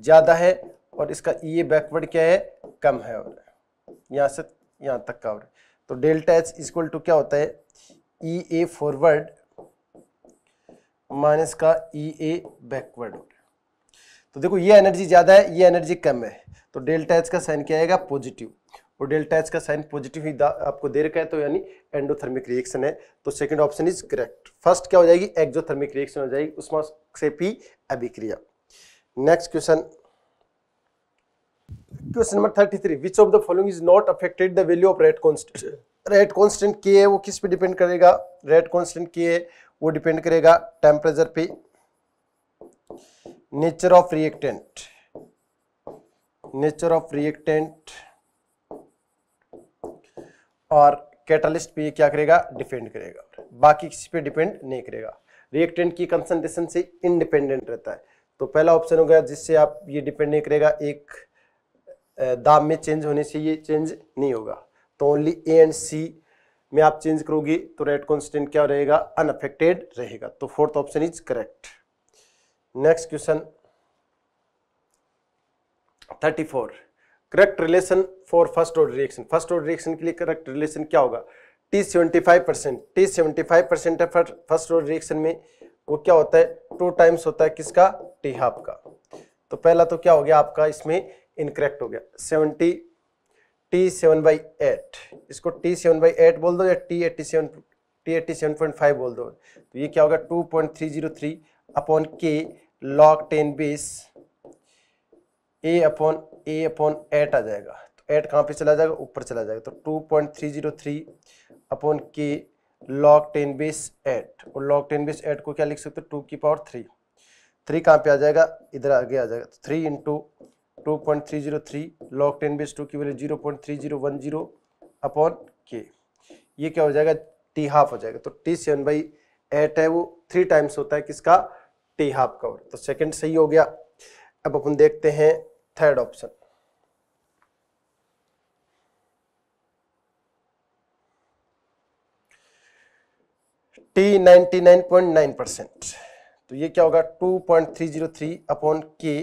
ज़्यादा है और इसका ई ए बैकवर्ड क्या है कम है और यहाँ से यहाँ तक का और तो डेल्टा एच इक्वल टू क्या होता है ई ए फॉरवर्ड माइनस का ई ए बैकवर्ड तो देखो ये एनर्जी ज़्यादा है ये एनर्जी कम है तो डेल्टा एच का साइन क्या आएगा पॉजिटिव और डेल्टा एच का साइन पॉजिटिव ही आपको दे रखा है तो यानी एंडोथर्मिक रिएक्शन है तो second option is correct first क्या हो जाएगी एक्जोथर्मिक रिएक्शन हो जाएगी उसमें से पी अभिक्रिया next question question number thirty three which of the following is not affected the value of rate constant rate constant के है वो किस पे डिपेंड करेगा रेट कॉन्स्टेंट के है वो डिपेंड करेगा टेम्परेचर पे nature of reactant nature of reactant और कैटलिस्ट पे क्या करेगा डिपेंड करेगा बाकी किसी पे डिपेंड नहीं करेगा रिएक्टेंट की कंसंट्रेशन से इंडिपेंडेंट रहता है तो पहला ऑप्शन हो गया जिससे आप ये डिपेंड नहीं करेगा एक दाम में चेंज होने से ये चेंज नहीं होगा तो ओनली ए एंड सी में आप चेंज करोगे तो रेट कॉन्स्टेंट क्या रहेगा अनअफेक्टेड रहेगा तो fourth option is correct next question thirty four correct relation for first order reaction first order reaction के लिए करेक्ट रिलेशन क्या होगा T seventy five percent T seventy five percent है फर्स्ट ऑर्डर रिएक्शन में वो क्या होता है टू टाइम्स होता है किसका टी हाफ का तो पहला तो क्या हो गया आपका इसमें इनकरेक्ट हो गया seventy T seven by eight इसको टी सेवन बाई एट बोल दो या T eighty seven T eighty seven point five बोल दो तो ये क्या होगा two point three zero three upon K log ten base A upon A upon eight आ जाएगा तो एट कहाँ पे चला जाएगा ऊपर चला जाएगा तो two point three zero three upon K log ten base eight और लॉग टेन बेस एट को क्या लिख सकते हो टू की पावर थ्री थ्री कहाँ पे आ जाएगा इधर आगे आ जाएगा तो three into two point three zero three log ten base two की value zero point three zero one zero upon K ये क्या हो जाएगा टी हाफ हो जाएगा तो टी सेवन बाई एट है वो थ्री टाइम्स होता है किसका टी हाफ का तो सेकेंड सही हो गया अब अपन देखते हैं थर्ड ऑप्शन टी 99.9 परसेंट तो ये क्या होगा 2.303 upon K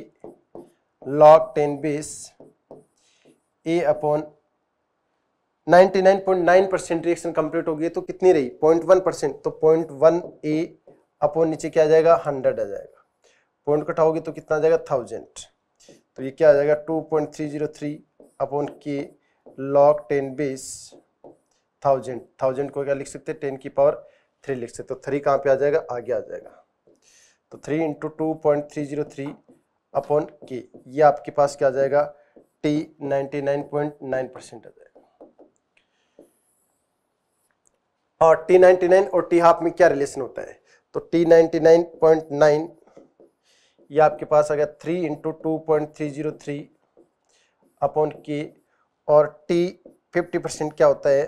log ten base A upon 99.9 percent reaction complete हो गई तो कितनी रही 0.1 परसेंट तो 0.1 ए अपॉन नीचे क्या आ जाएगा 100 आ जाएगा पॉइंट कटाओगे तो कितना आ जाएगा थाउजेंड तो ये क्या आ जाएगा two point three zero three upon K log ten base thousand thousand को क्या लिख सकते हैं टेन की पावर थ्री लिख सकते तो थ्री कहाँ पे आ जाएगा आगे आ जाएगा तो three into two point three zero three upon K ये आपके पास क्या आ जाएगा T ninety nine point nine percent आ जाएगा और टी नाइन्टी नाइन और टी हाफ में क्या रिलेशन होता है तो T ninety nine point nine ये आपके पास आ गया three into two point three zero three upon K और टी फिफ्टी परसेंट क्या होता है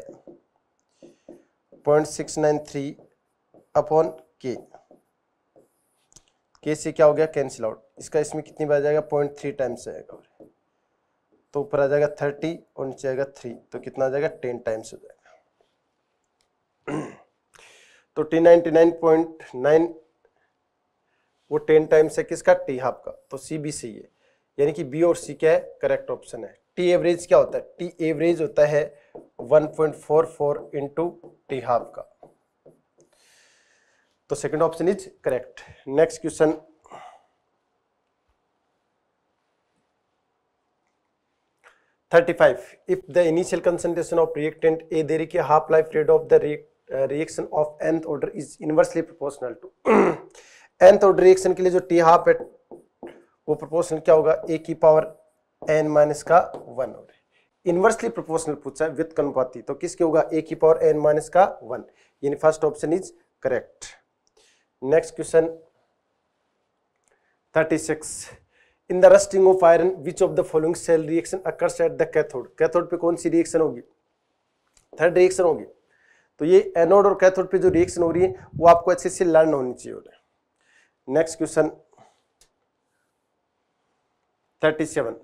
point six nine three upon K के से क्या हो गया कैंसिल आउट इसका इसमें कितनी बार जाएगा पॉइंट थ्री टाइम्स आएगा तो ऊपर आ जाएगा थर्टी और नीचे आएगा थ्री तो कितना आ जाएगा टेन टाइम्स हो जाएगा तो T ninety nine point nine वो टेन टाइम्स है किसका टी हाफ का तो सी बी सही है यानी कि बी और सी क्या है करेक्ट ऑप्शन है टी एवरेज क्या होता है टी एवरेज होता है 1.44 point four into T half का तो second option is correct next question thirty five if the initial concentration of reactant A देरी के half life rate of the reaction of nth order is inversely proportional to N order reaction के लिए जो T half है वो proportional क्या होगा A की पावर एन माइनस का वन हो इनवर्सली प्रोपोर्शनल पूछा है विथ अनुपाति तो किसके होगा ए की पावर एन माइनस का वन यानी first option is correct next question thirty six in the rusting of iron which of the following cell reaction occurs at the cathode cathode पे कौन सी रिएक्शन होगी थर्ड रिएक्शन होगी तो ये एनोड और कैथोड पे जो रिएक्शन हो रही है वो आपको अच्छे से लर्न होनी चाहिए next question 37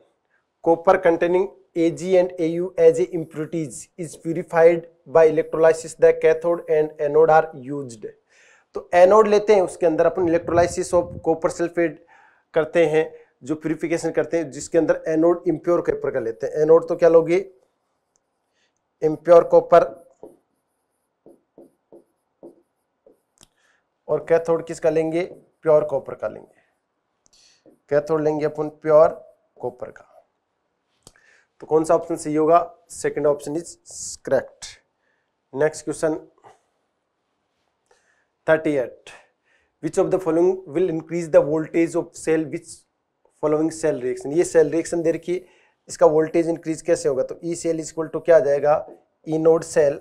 copper containing ag A au as A impurities is purified by electrolysis the cathode and anode are used तो एनोड लेते हैं उसके अंदर अपन इलेक्ट्रोलाइसिस ऑफ कॉपर सल्फेट करते हैं जो प्यूरिफिकेशन करते हैं जिसके अंदर एनोड इम्प्योर कॉपर का लेते हैं एनोड तो क्या लोगे इम्प्योर कॉपर और कैथोड किसका लेंगे प्योर कॉपर का लेंगे कैथोड तो लेंगे अपन प्योर कॉपर का तो कौन सा ऑप्शन सही होगा second option is correct next question thirty eight which of the following will increase the voltage of cell which following cell reaction ये सेल रिएक्शन दे रखिए इसका वोल्टेज इंक्रीज कैसे होगा तो E cell is equal to क्या आ जाएगा ई नोड सेल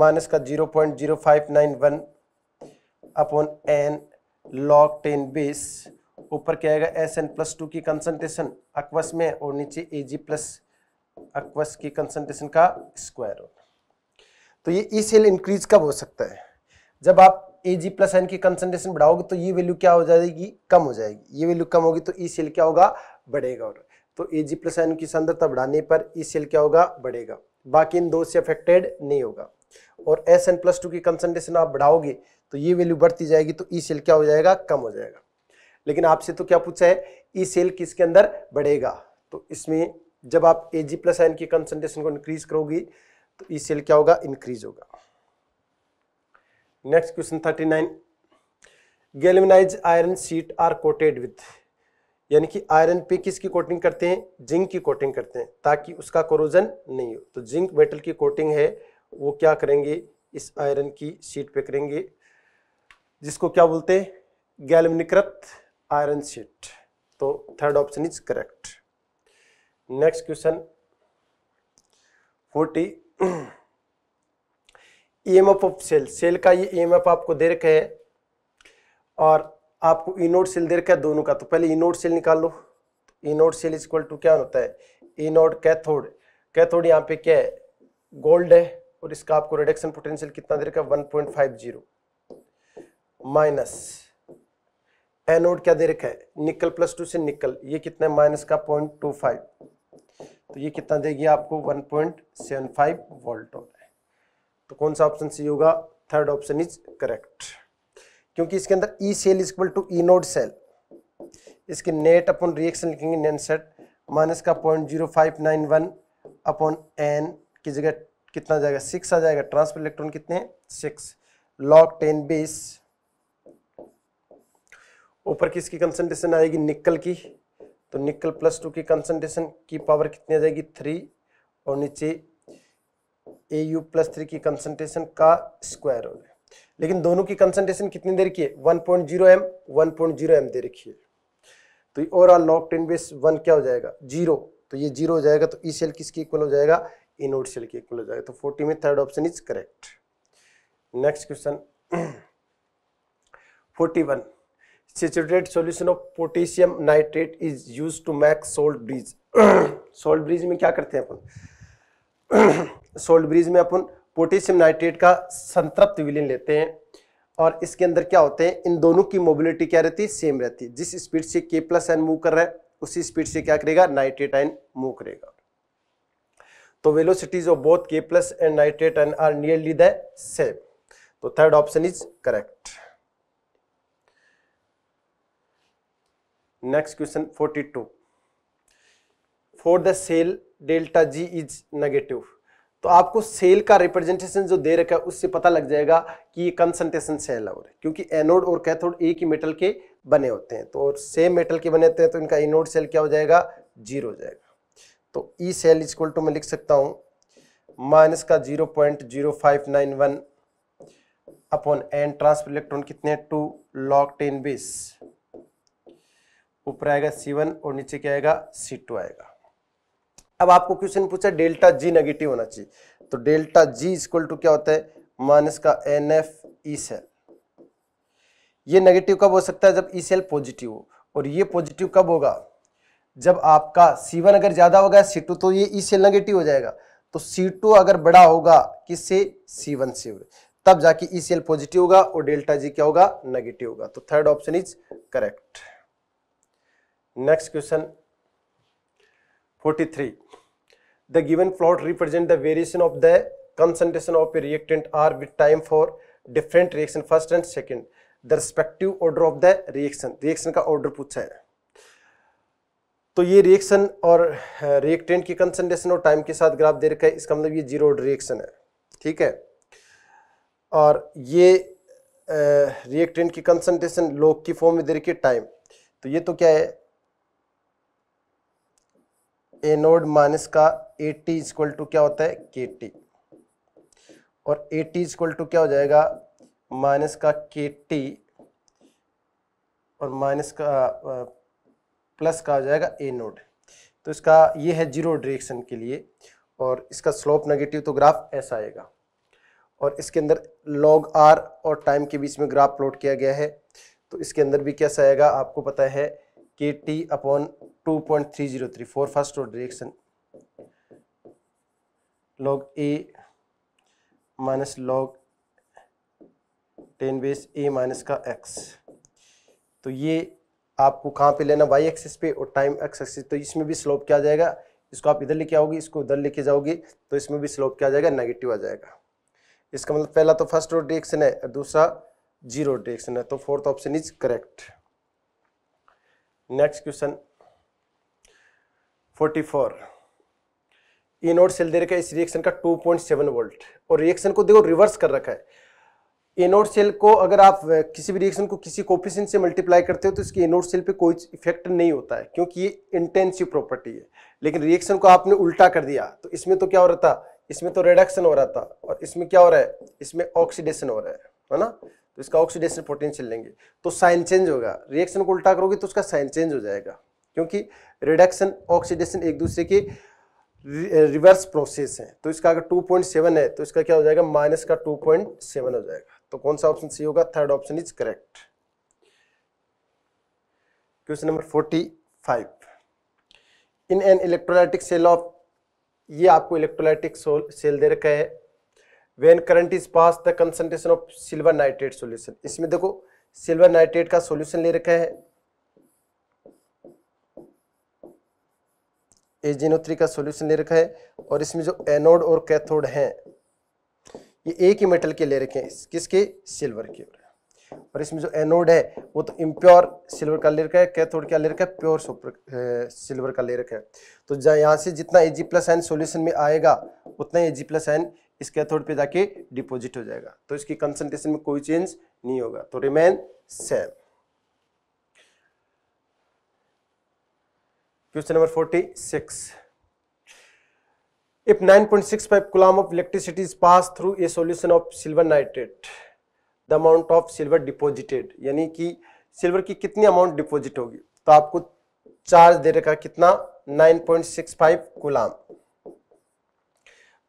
माइनस का zero point zero five nine one upon N log ten base ऊपर क्या आएगा एस एन प्लस टू की कंसंट्रेशन अक्वस में और नीचे ए जी प्लस अक्वस की कंसंट्रेशन का स्क्वायर तो ये ई सेल इंक्रीज कब हो सकता है जब आप ए जी प्लस एन की कंसंट्रेशन बढ़ाओगे तो ये वैल्यू क्या हो जाएगी कम हो जाएगी ये वैल्यू कम होगी तो ई सेल क्या होगा बढ़ेगा और तो ए जी प्लस एन की सांद्रता बढ़ाने पर ई सेल क्या होगा बढ़ेगा बाकी इन दो से अफेक्टेड नहीं होगा और एस एन प्लस टू की कंसंट्रेशन आप बढ़ाओगे तो ये वैल्यू बढ़ती जाएगी तो ई e सेल क्या हो जाएगा कम हो जाएगा लेकिन आपसे तो क्या पूछा है ई e सेल किसके अंदर बढ़ेगा तो इसमें जब आप ए जी प्लस आयन की कंसनट्रेशन को इंक्रीज करोगी तो ई e सेल क्या होगा इंक्रीज होगा next question thirty nine galvanize iron sheet are coated with यानी कि आयरन पे किसकी कोटिंग करते हैं जिंक की कोटिंग करते हैं ताकि उसका कोरोजन नहीं हो तो जिंक मेटल की कोटिंग है वो क्या करेंगे इस आयरन की सीट पे करेंगे जिसको क्या बोलते हैं गैलमिनिकृत आयरन शीट तो third option is correct next question forty EMF of cell cell का ये ईएमएफ आपको दे रखा है और आपको इनोड सेल दे रखा है दोनों का तो पहले इनोड सेल निकाल लो इनोड सेल इक्वल टू क्या होता है इनोड कैथोड कैथोड यहाँ पे क्या है गोल्ड है और इसका आपको रिडक्शन पोटेंशियल कितना दे रखा है one point five zero minus anode क्या दे रखा है निकल प्लस टू से निकल ये कितना है माइनस का पॉइंट टू फाइव तो ये कितना देगी आपको one point seven five volt हो रहा है तो कौन सा ऑप्शन सी होगा थर्ड ऑप्शन इज करेक्ट क्योंकि इसके अंदर E cell is equal to E naught cell इसके नेट अपॉन रिएक्शन लिखेंगे नेन सेट माइनस का point zero five nine one upon N की जगह कितना जाएगा सिक्स आ जाएगा ट्रांसफर इलेक्ट्रॉन कितने सिक्स लॉक टेन बीस ऊपर किसकी कंसनट्रेशन आएगी निकल की तो निकल प्लस टू की कंसनट्रेशन की पावर कितनी आ जाएगी थ्री और नीचे ए यू प्लस थ्री की कंसनट्रेशन का स्क्वायर हो गया लेकिन दोनों की कंसनट्रेशन कितनी दे की है one point zero M one point zero M दे रखी है तो overall log ten base one क्या हो जाएगा जीरो तो ये जीरो हो जाएगा तो ई e सेल किसकी इक्वल हो जाएगा इनोड सेल की इक्वल हो जाएगा तो फोर्टी में third option is correct next question forty one Saturated solution of potassium nitrate is use to make salt bridge salt bridge में क्या करते हैं अपन? सोल्ट ब्रिज में अपन पोटेशियम नाइट्रेट का संतृप्त विलीन लेते हैं और इसके अंदर क्या होते हैं इन दोनों की मोबिलिटी क्या रहती है सेम रहती है जिस स्पीड से के प्लस एन मूव कर रहा है उसी स्पीड से क्या करेगा नाइट्रेट आयन मूव करेगा तो velocities of both K plus and nitrate ion are nearly the same तो third option is correct next question 42 for the cell delta G is negative तो आपको सेल का रिप्रेजेंटेशन जो दे रखा है उससे पता लग जाएगा कि ये कंसंट्रेशन सेल है क्योंकि एनोड और कैथोड एक ही मेटल के बने होते हैं तो और सेम मेटल के बने होते हैं तो इनका एनोड सेल क्या हो जाएगा जीरो हो जाएगा तो E cell is equal to मैं लिख सकता हूँ माइनस का zero point zero five nine one upon N transfer electron कितने टू लॉक टेन बीस ऊपर आएगा सी वन और नीचे क्या आएगा सी टू आएगा अब आपको क्वेश्चन पूछा डेल्टा जी नेगेटिव होना चाहिए तो डेल्टा जी इक्वल टू क्या होता है माइनस का एन एफ ई सेल ये नेगेटिव कब हो सकता है जब ई सेल पॉजिटिव हो और ये पॉजिटिव कब होगा जब आपका सी वन अगर ज्यादा होगा सी टू तो ये ई सेल नेगेटिव हो जाएगा तो सी टू अगर बड़ा होगा किससे सी वन से तब जाके ई सेल पॉजिटिव होगा और डेल्टा जी क्या होगा नेगेटिव होगा तो third option is correct next question forty three the given plot represent the variation of the concentration of a reactant R with time for different reaction first and second the respective order of the reaction reaction का order पूछा है तो ये reaction और reactant की concentration और time के साथ ग्राफ दे रखा है इसका मतलब ये जीरो रिएक्शन है ठीक है और ये रिएक्टेंट की कंसंट्रेशन लोग की फॉर्म में दे रखी है टाइम तो ये तो क्या है एनोड माइनस का ए टी इक्वल टू क्या होता है के टी और ए टी इक्वल टू क्या हो जाएगा माइनस का के टी और माइनस का प्लस का हो जाएगा ए नोड तो इसका ये है जीरो डायरेक्शन के लिए और इसका स्लोप नेगेटिव तो ग्राफ ऐसा आएगा और इसके अंदर लॉग आर और टाइम के बीच में ग्राफ प्लॉट किया गया है तो इसके अंदर भी कैसा आएगा आपको पता है के T upon two point three zero three four first और reaction log A minus log ten base A minus का एक्स तो ये आपको कहाँ पे लेना वाई एक्सिस पे और टाइम एक्स एक्सिस तो इसमें भी स्लोप क्या आ जाएगा इसको आप इधर लेके आओगे इसको उधर लेके जाओगे तो इसमें भी स्लोप क्या आ जाएगा नेगेटिव आ जाएगा इसका मतलब पहला तो फर्स्ट रोड डिरेक्शन है और दूसरा जीरो डिरेक्शन है तो fourth option is correct next question 44 E naught cell दे रखा है इस रिएक्शन का 2.7 वोल्ट और रिएक्शन को देखो रिवर्स कर रखा है एनोड सेल को अगर आप किसी भी रिएक्शन को किसी कोपिशन से मल्टीप्लाई करते हो तो इसकी एनोड सेल पे कोई इफेक्ट नहीं होता है क्योंकि ये इंटेंसिव प्रॉपर्टी है लेकिन रिएक्शन को आपने उल्टा कर दिया तो इसमें तो क्या हो रहा था इसमें तो रिडक्शन हो रहा था और इसमें क्या हो रहा है इसमें ऑक्सीडेशन हो रहा है ना तो इसका ऑक्सीडेशन पोटेंशियल लेंगे तो साइन चेंज होगा रिएक्शन को उल्टा करोगे तो उसका साइन चेंज हो जाएगा क्योंकि रिडक्शन ऑक्सीडेशन एक दूसरे के रिवर्स प्रोसेस है तो इसका अगर 2.7 है तो इसका क्या हो जाएगा माइनस का 2.7 हो जाएगा तो कौन सा ऑप्शन सी होगा third option is correct question number 45 in an electrolytic cell of ये आपको इलेक्ट्रोलाइटिक सेल दे रखा है when current is pass the concentration of silver nitrate solution इसमें देखो सिल्वर नाइट्रेट का सोल्यूशन ले रखा है एजीनो थ्री का सोल्यूशन ले रखा है और इसमें जो एनोड और कैथोड है ये एक ही मेटल के ले रखे हैं किसके सिल्वर के और इसमें जो एनोड है वो तो इम्प्योर सिल्वर का ले रखा है कैथोड क्या ले रखा है प्योर सुपर सिल्वर का ले रखा है तो यहाँ से जितना एजी प्लस एन सोल्यूशन में आएगा उतना एजी प्लस एन इस कैथोड पे जाके डिपॉजिट हो जाएगा तो इसकी कंसनट्रेशन में कोई चेंज नहीं होगा तो remain same question number forty six if 9.65 coulomb of electricity is pass through A solution of silver nitrate the amount of silver deposited यानी कि सिल्वर की कितनी अमाउंट डिपॉजिट होगी तो आपको चार्ज दे रखा कितना 9.65 गुलाम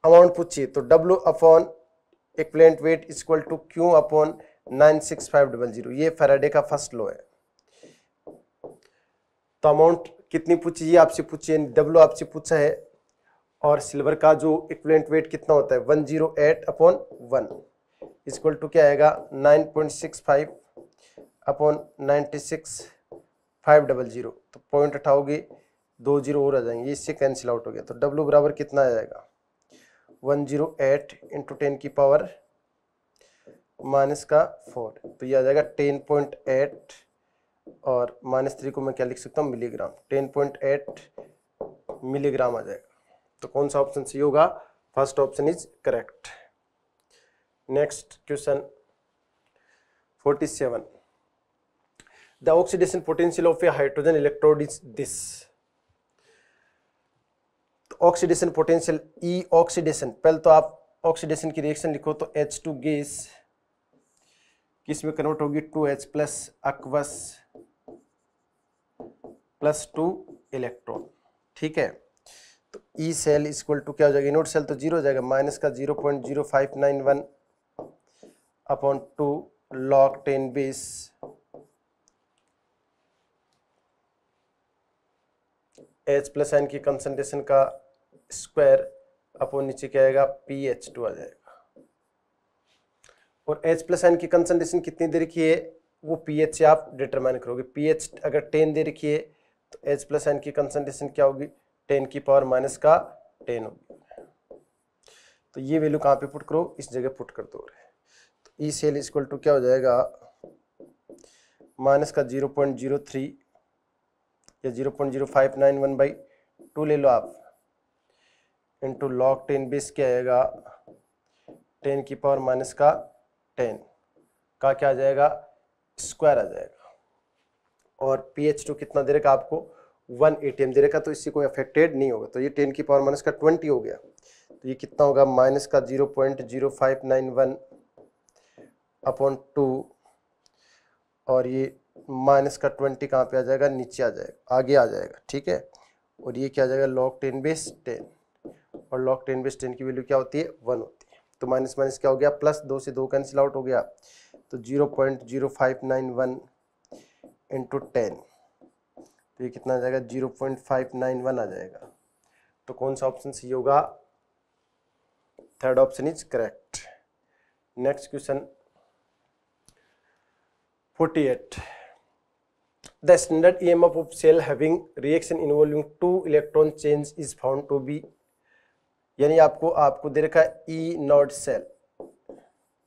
अमाउंट पूछिए तो डब्ल्यू अपॉन एक प्लेंट weight equal to Q upon nine six five double zero ये फेराडे का फर्स्ट लॉ है तो अमाउंट कितनी पूछी ये आपसे पूछिए डब्ल्यू आपसे पूछा है और सिल्वर का जो इक्वलेंट वेट कितना होता है one zero eight upon one equal to क्या आएगा nine point six five upon ninety six five double zero तो पॉइंट उठाओगे दो जीरो और आ जाएंगे इससे कैंसिल आउट हो गया तो डब्ल्यू बराबर कितना आ जाएगा one zero eight into ten की पावर माइनस का फोर तो ये आ जाएगा टेन पॉइंट एट और माइनस थ्री को मैं क्या लिख सकता हूँ milligram ten point eight milligram आ जाएगा तो कौन सा ऑप्शन सी होगा first option is correct next question forty seven the oxidation potential of a hydrogen electrode is this oxidation potential E oxidation पहले तो आप ऑक्सीडेशन की रिएक्शन लिखो तो एच टू गेस किस में कन्वर्ट होगी two H plus aqueous plus two electron ठीक है तो ई सेल इक्वल टू क्या हो जाएगा इनोड सेल तो जीरो हो जाएगा माइनस का zero point zero five nine one upon two log ten base H plus N की कंसेंट्रेशन का स्क्वायर अपॉन नीचे क्या आएगा पी एच टू आ जाएगा और एच प्लस एन की कंसनट्रेशन कितनी दे रखी है वो पी एच से आप डिटरमाइन करोगे पी एच अगर टेन दे रखी है तो एच प्लस एन की कंसनट्रेशन क्या होगी टेन की पावर माइनस का टेन होगी तो ये वैल्यू कहाँ पे पुट करो इस जगह पुट कर दो रहे तो ई सेल इक्वल टू क्या हो जाएगा माइनस का जीरो पॉइंट जीरो थ्री या zero point zero five nine one by two ले लो आप इंटू लॉग टेन बेस क्या आएगा टेन की पावर माइनस का टेन का क्या आ जाएगा स्क्वायर आ जाएगा और पी एच टू कितना दे रखा आपको वन ए टी एम दे रखा तो इससे कोई अफेक्टेड नहीं होगा तो ये टेन की पावर माइनस का ट्वेंटी हो गया तो ये कितना होगा माइनस का zero point zero five nine one upon two और ये माइनस का ट्वेंटी कहाँ पे आ जाएगा नीचे आ जाएगा आगे आ जाएगा ठीक है और ये क्या आ जाएगा लॉग टेन बेस टेन और लॉग टेन बेस टेन की वैल्यू क्या होती है वन होती है तो माइनस माइनस क्या हो गया प्लस दो से दो कैंसिल आउट हो गया तो zero point zero five nine one into ten तो ये कितना आ जाएगा zero point five nine one आ जाएगा तो कौन सा ऑप्शन सही होगा third option is correct next question forty eight the standard emf of cell having reaction involving two electron change is found to be यानी आपको आपको दे रखा है E naught cell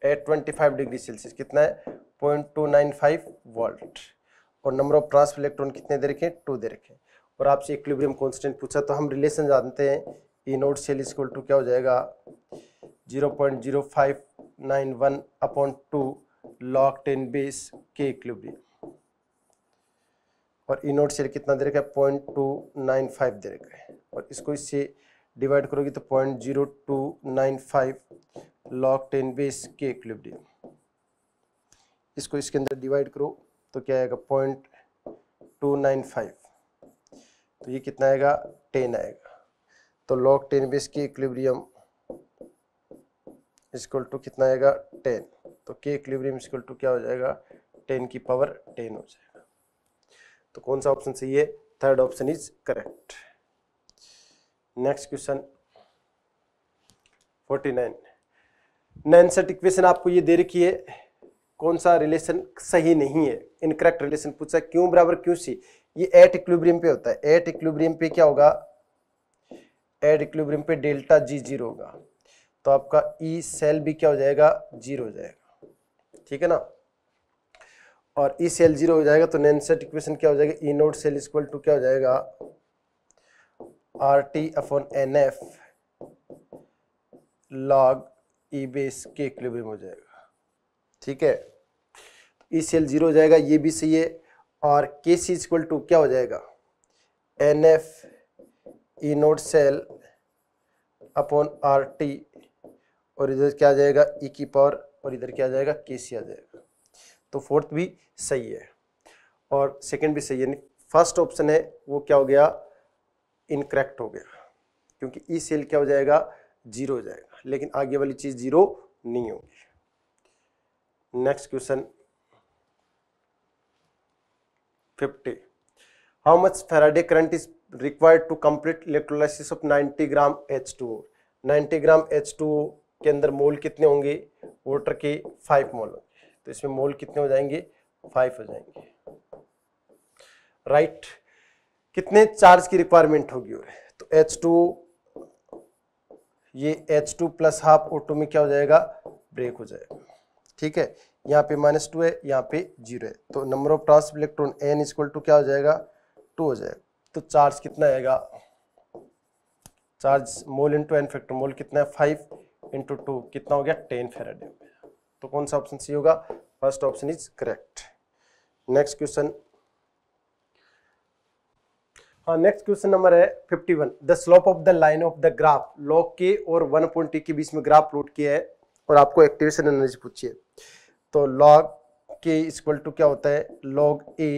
at twenty five degree Celsius कितना है point two nine five volt और number of transfer electron कितने दे रखे टू दे रखे और आपसे इक्विलिब्रियम कॉन्स्टेंट पूछा तो हम रिलेशन जानते हैं E naught cell equal to क्या हो जाएगा zero point zero five nine one upon two log ten base के इक्विलिब्रियम और ई नोट सेल कितना दे रखा है पॉइंट टू नाइन फाइव दे रखा है और इसको इससे डिवाइड करोगे तो point zero two nine five log ten base के इक्विलिब्रियम इसको इसके अंदर डिवाइड करो तो क्या आएगा पॉइंट टू नाइन फाइव तो ये कितना आएगा टेन आएगा तो लॉक टेन बेस के इक्विलिब्रियम इजक्वल टू कितना आएगा टेन तो के इक्विलिब्रियम इजक्वल टू क्या हो जाएगा टेन की पावर टेन हो जाएगा तो कौन सा ऑप्शन सही है third option is correct next question 49 Nernst equation आपको ये दे रखी है कौन सा रिलेशन सही नहीं है इनकरेक्ट रिलेशन पूछा क्यों बराबर क्यों सी ये एट इक्विब्रियम पे होता है एट इक्विब्रियम पे क्या होगा एट इक्विब्रियम पे डेल्टा जी जीरो होगा तो आपका ई e सेल भी क्या हो जाएगा जीरो हो जाएगा ठीक है ना और ई सेल जीरो हो जाएगा तो सेट इक्वेशन क्या हो जाएगा E naught cell equal to क्या हो जाएगा R T upon n F log e base के इक्विलिब्रियम हो जाएगा ठीक है तो ई सेल जीरो हो जाएगा ये भी सही है और के सी इक्वल टू क्या हो जाएगा n F E naught cell upon R T और इधर क्या आ जाएगा ई की पावर और इधर क्या आ जाएगा के सी आ जाएगा तो फोर्थ भी सही है और सेकंड भी सही है फर्स्ट ऑप्शन है वो क्या हो गया इनकरेक्ट हो गया क्योंकि ई सेल क्या हो जाएगा जीरो हो जाएगा लेकिन आगे वाली चीज़ जीरो नहीं होगी next question fifty how much faraday current is required to complete electrolysis of 90 gram H two ninety gram H two के अंदर मोल कितने होंगे वोटर के फाइव मोल होंगे तो इसमें मोल कितने हो जाएंगे फाइव हो जाएंगे राइट right. कितने चार्ज की रिक्वायरमेंट होगी तो एच टू ये H two plus half two में क्या हो जाएगा ब्रेक हो जाएगा ठीक है यहाँ पे माइनस टू है यहाँ पे जीरो है तो number of trans electron n equal to क्या हो जाएगा टू हो जाएगा तो चार्ज कितना आएगा charge mole into n factor mole कितना है फाइव इंटू टू कितना हो गया टेन फेरेड तो कौन सा ऑप्शन सी होगा first option is correct next question हाँ नेक्स्ट क्वेश्चन नंबर है 51 the slope of the line of the graph log K और वन टी के बीच में ग्राफ प्लॉट किया है और आपको एक्टिवेशन एनर्जी पूछिए तो लॉग के इक्वल टू क्या होता है लॉग ए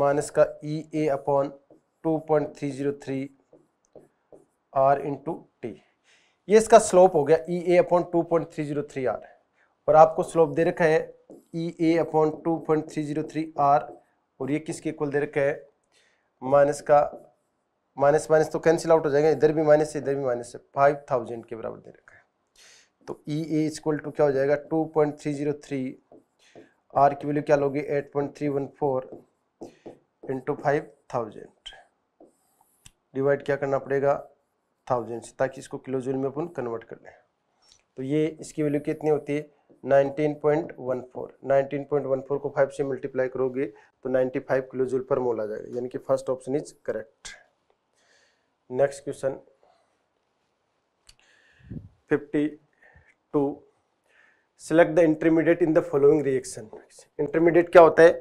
माइनस का E A upon two point three zero three R into T ये इसका स्लोप हो गया E A upon two point three zero three R और आपको स्लोप दे रखा है E A upon two point three zero three R और ये किसके इक्वल दे रखा है माइनस का माइनस माइनस तो कैंसिल आउट हो जाएगा इधर भी माइनस इधर भी माइनस है फाइव थाउजेंड के बराबर दे रखा है तो ई ए इक्वल टू क्या हो जाएगा two point three zero three R की वैल्यू क्या लोगे eight point three one four into five thousand divide क्या करना पड़ेगा थाउजेंड से ताकि इसको किलोजूल में अपन कन्वर्ट कर लें तो ये इसकी वैल्यू कितनी होती है 19.14 को 5 से मल्टीप्लाई करोगे तो 95 किलो जूल पर मोल आ जाएगा यानी कि first option is correct next question 52 select the intermediate in the following reaction intermediate क्या होता है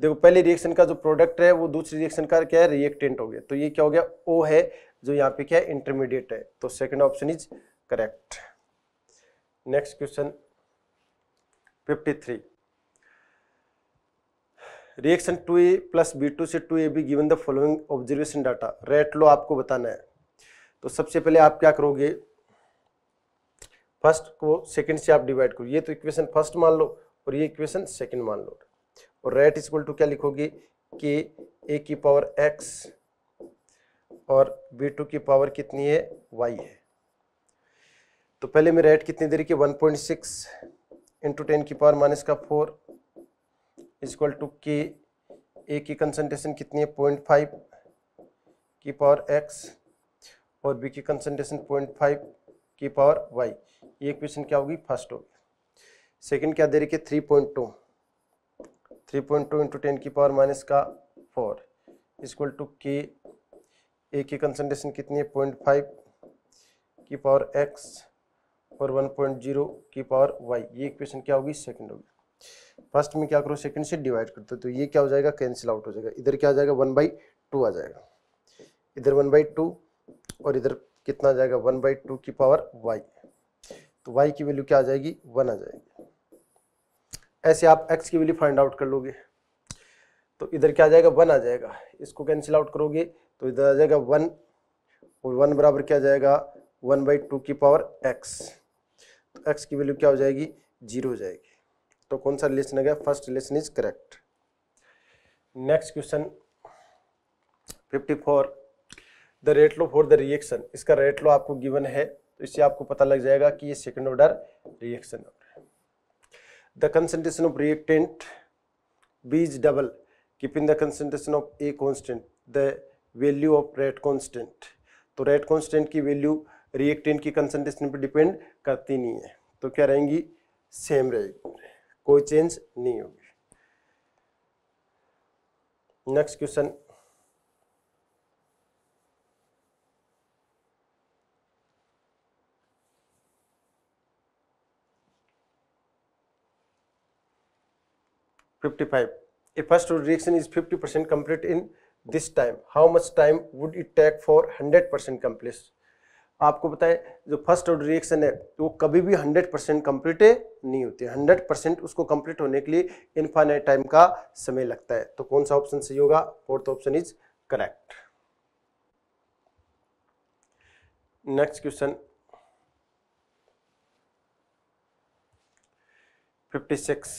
देखो पहले रिएक्शन का जो प्रोडक्ट है वो दूसरे रिएक्शन का क्या है रिएक्टेंट हो गया तो ये क्या हो गया ओ है जो यहाँ पे क्या है इंटरमीडिएट है तो second option is correct next question 53 reaction 2a plus B two से 2ab B given the following observation data rate law आपको बताना है तो सबसे पहले आप क्या करोगे फर्स्ट को सेकंड से आप डिवाइड करो ये तो इक्वेशन फर्स्ट मान लो और ये इक्वेशन सेकंड मान लो और रेट इज टू क्या लिखोगे के ए की पावर एक्स और बी टू की पावर कितनी है वाई है तो पहले मैं रेट कितनी दे रही पॉइंट सिक्स इंटू टेन की पावर माइनस का four equal to K A की कंसनट्रेशन कितनी है पॉइंट फाइव की पावर एक्स और बी की कंसनट्रेशन पॉइंट फाइव की पावर वाई ये क्वेश्चन क्या होगी फर्स्ट होगी सेकेंड क्या दे रही है three point two three point two into ten की पावर माइनस का four equal to K A की कंसनट्रेशन कितनी है पॉइंट फाइव की power x power one point zero की पावर वाई ये इक्वेशन क्या होगी सेकंड होगी फर्स्ट में क्या करो सेकंड से डिवाइड करते तो ये क्या हो जाएगा कैंसिल आउट हो जाएगा इधर क्या आ जाएगा वन बाई टू आ जाएगा इधर वन बाई टू और इधर कितना आ जाएगा वन बाई टू की पावर वाई तो वाई की वैल्यू क्या आ जाएगी वन आ जाएगी ऐसे आप एक्स की वैल्यू फाइंड आउट कर लोगे तो इधर क्या आ जाएगा वन आ जाएगा इसको कैंसिल आउट करोगे तो इधर आ जाएगा वन और वन बराबर क्या जाएगा वन बाई टू की पावर एक्स तो एक्स की वैल्यू क्या हो जाएगी जीरो हो जाएगी तो कौन सा रिलेशन आ गया first relation is correct next question 54 the rate law for the reaction इसका रेट लो आपको गिवन है तो इससे आपको पता लग जाएगा कि ये second order reaction the concentration of reactant B is double keeping the concentration of A constant the value of rate constant तो रेट कॉन्स्टेंट की वैल्यू रिएक्टेंट की कंसंट्रेशन पर डिपेंड करती नहीं है तो क्या रहेंगी सेम रहेगी कोई चेंज नहीं होगी next question fifty five a first reaction is fifty percent complete in this time how much time would it take for hundred percent complete आपको बताए जो फर्स्ट ऑर्डर रिएक्शन है वो कभी भी 100 परसेंट कंप्लीट नहीं होती हंड्रेड परसेंट उसको कंप्लीट होने के लिए इन्फाइनाइट टाइम का समय लगता है तो कौन सा ऑप्शन सही होगा fourth option is correct next question 56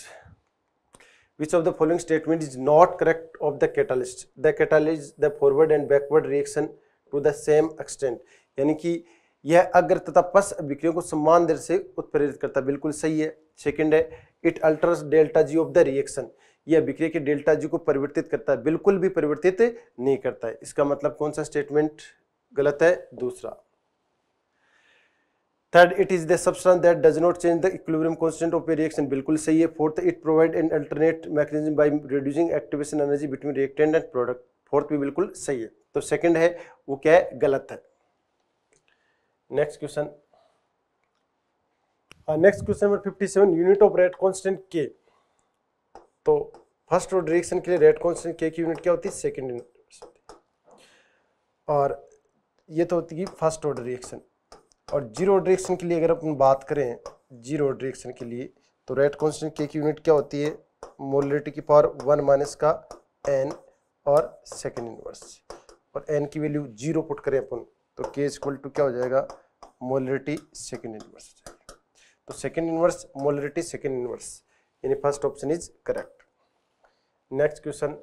which of the following statement is not correct of the catalyst the catalyst the forward and backward reaction to the same extent यानी कि यह अग्र तथा पश अभिक्रियों को समान दर से उत्प्रेरित करता है बिल्कुल सही है सेकंड है it alters delta G of the reaction यह अभिक्रिय के डेल्टा जी को परिवर्तित करता है बिल्कुल भी परिवर्तित नहीं करता है इसका मतलब कौन सा स्टेटमेंट गलत है दूसरा third it is the substance that does not change the equilibrium constant of reaction बिल्कुल सही है fourth it provide an alternate mechanism by reducing activation energy between reactant and product fourth भी बिल्कुल सही है तो सेकंड है वो क्या है गलत है next question next question number 57 unit of rate constant के तो फर्स्ट और डायरेक्शन के लिए रेट कांस्टेंट के की यूनिट क्या होती है सेकंड यूनिट और ये तो होती है फर्स्ट ऑर्डर रिएक्शन और जीरो डायरेक्शन के लिए अगर अपन बात करें जीरो डायरेक्शन के लिए तो रेट कांस्टेंट के की यूनिट क्या होती है मोलिटी की पावर वन माइनस का एन और सेकेंड इनवर्स और एन की वैल्यू जीरो पुट करें अपन तो के इज इक्वल टू क्या हो जाएगा मोलरिटी सेकेंड इनवर्स तो second inverse molarity second inverse यानी first option is correct next question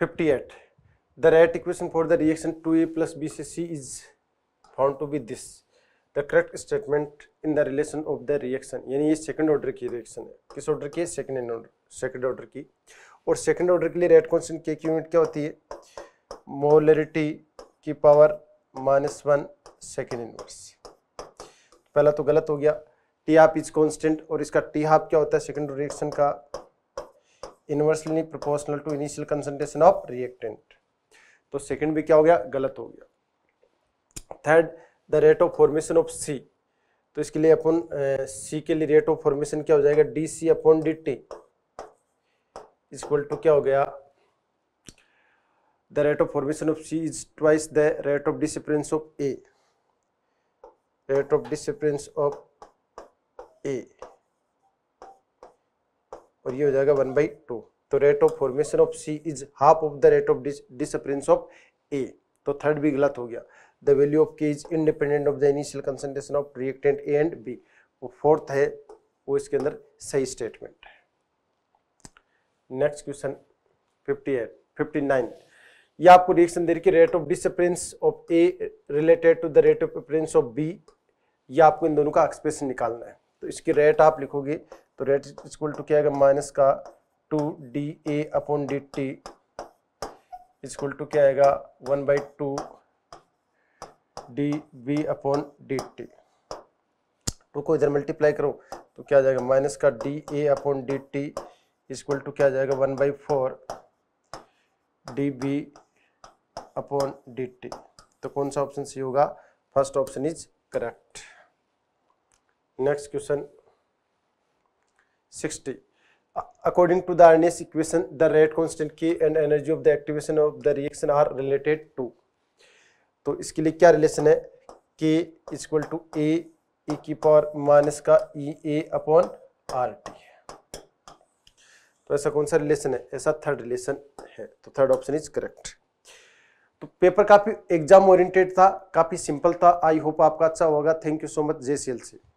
fifty eight the right equation for the reaction two A plus B C C is found to be this the correct statement in the relation of the reaction यानी ये second order की reaction है किस order की है second order second order की और second order के लिए रेड कॉन्सेंट के की यूनिट क्या होती है मोलरिटी की power minus one second inverse पहला तो गलत हो गया टी हाफ इज कॉन्स्टेंट और इसका टी हाफ क्या होता है सेकेंड रिएक्शन का inversely proportional to initial concentration of reactant तो सेकेंड भी क्या हो गया गलत हो गया third the rate of formation of C तो इसके लिए अपन सी के लिए रेट ऑफ फॉर्मेशन क्या हो जाएगा D C upon D T equal to क्या हो गया the rate of formation of C is twice the rate of discipline of A rate of discipline of A और ये हो जाएगा वन बाई टू तो rate of formation of C is half of the rate of discipline of A तो third भी गलत हो गया the value of K is independent of the initial concentration of reactant A and B वो fourth है वो इसके अंदर सही स्टेटमेंट है next question fifty eight fifty nine ये आपको रिएक्शन दे रखी rate of disappearance of A related to the rate of appearance of B ये आपको इन दोनों का एक्सप्रेशन निकालना है तो इसकी रेट आप लिखोगे तो रेट इज इक्वल टू क्या आएगा माइनस का two D A upon D T equal to क्या आएगा one by two D B upon D T two को इधर मल्टीप्लाई करो तो क्या आ जाएगा माइनस का D A upon D T equal to क्या आ जाएगा one by four D B upon D T तो कौन सा ऑप्शन सी होगा first option is correct next question sixty according to the RNS equation the rate constant k and energy of the activation of the reaction are related to तो इसके लिए क्या relation है के इक्वल टू ए ए की power minus का E A upon R T तो ऐसा कौन सा रिलेशन है ऐसा थर्ड रिलेशन है तो थर्ड ऑप्शन इज करेक्ट तो पेपर काफी एग्जाम ओरिएंटेड था काफी सिंपल था आई होप आपका अच्छा होगा thank you so much J C L C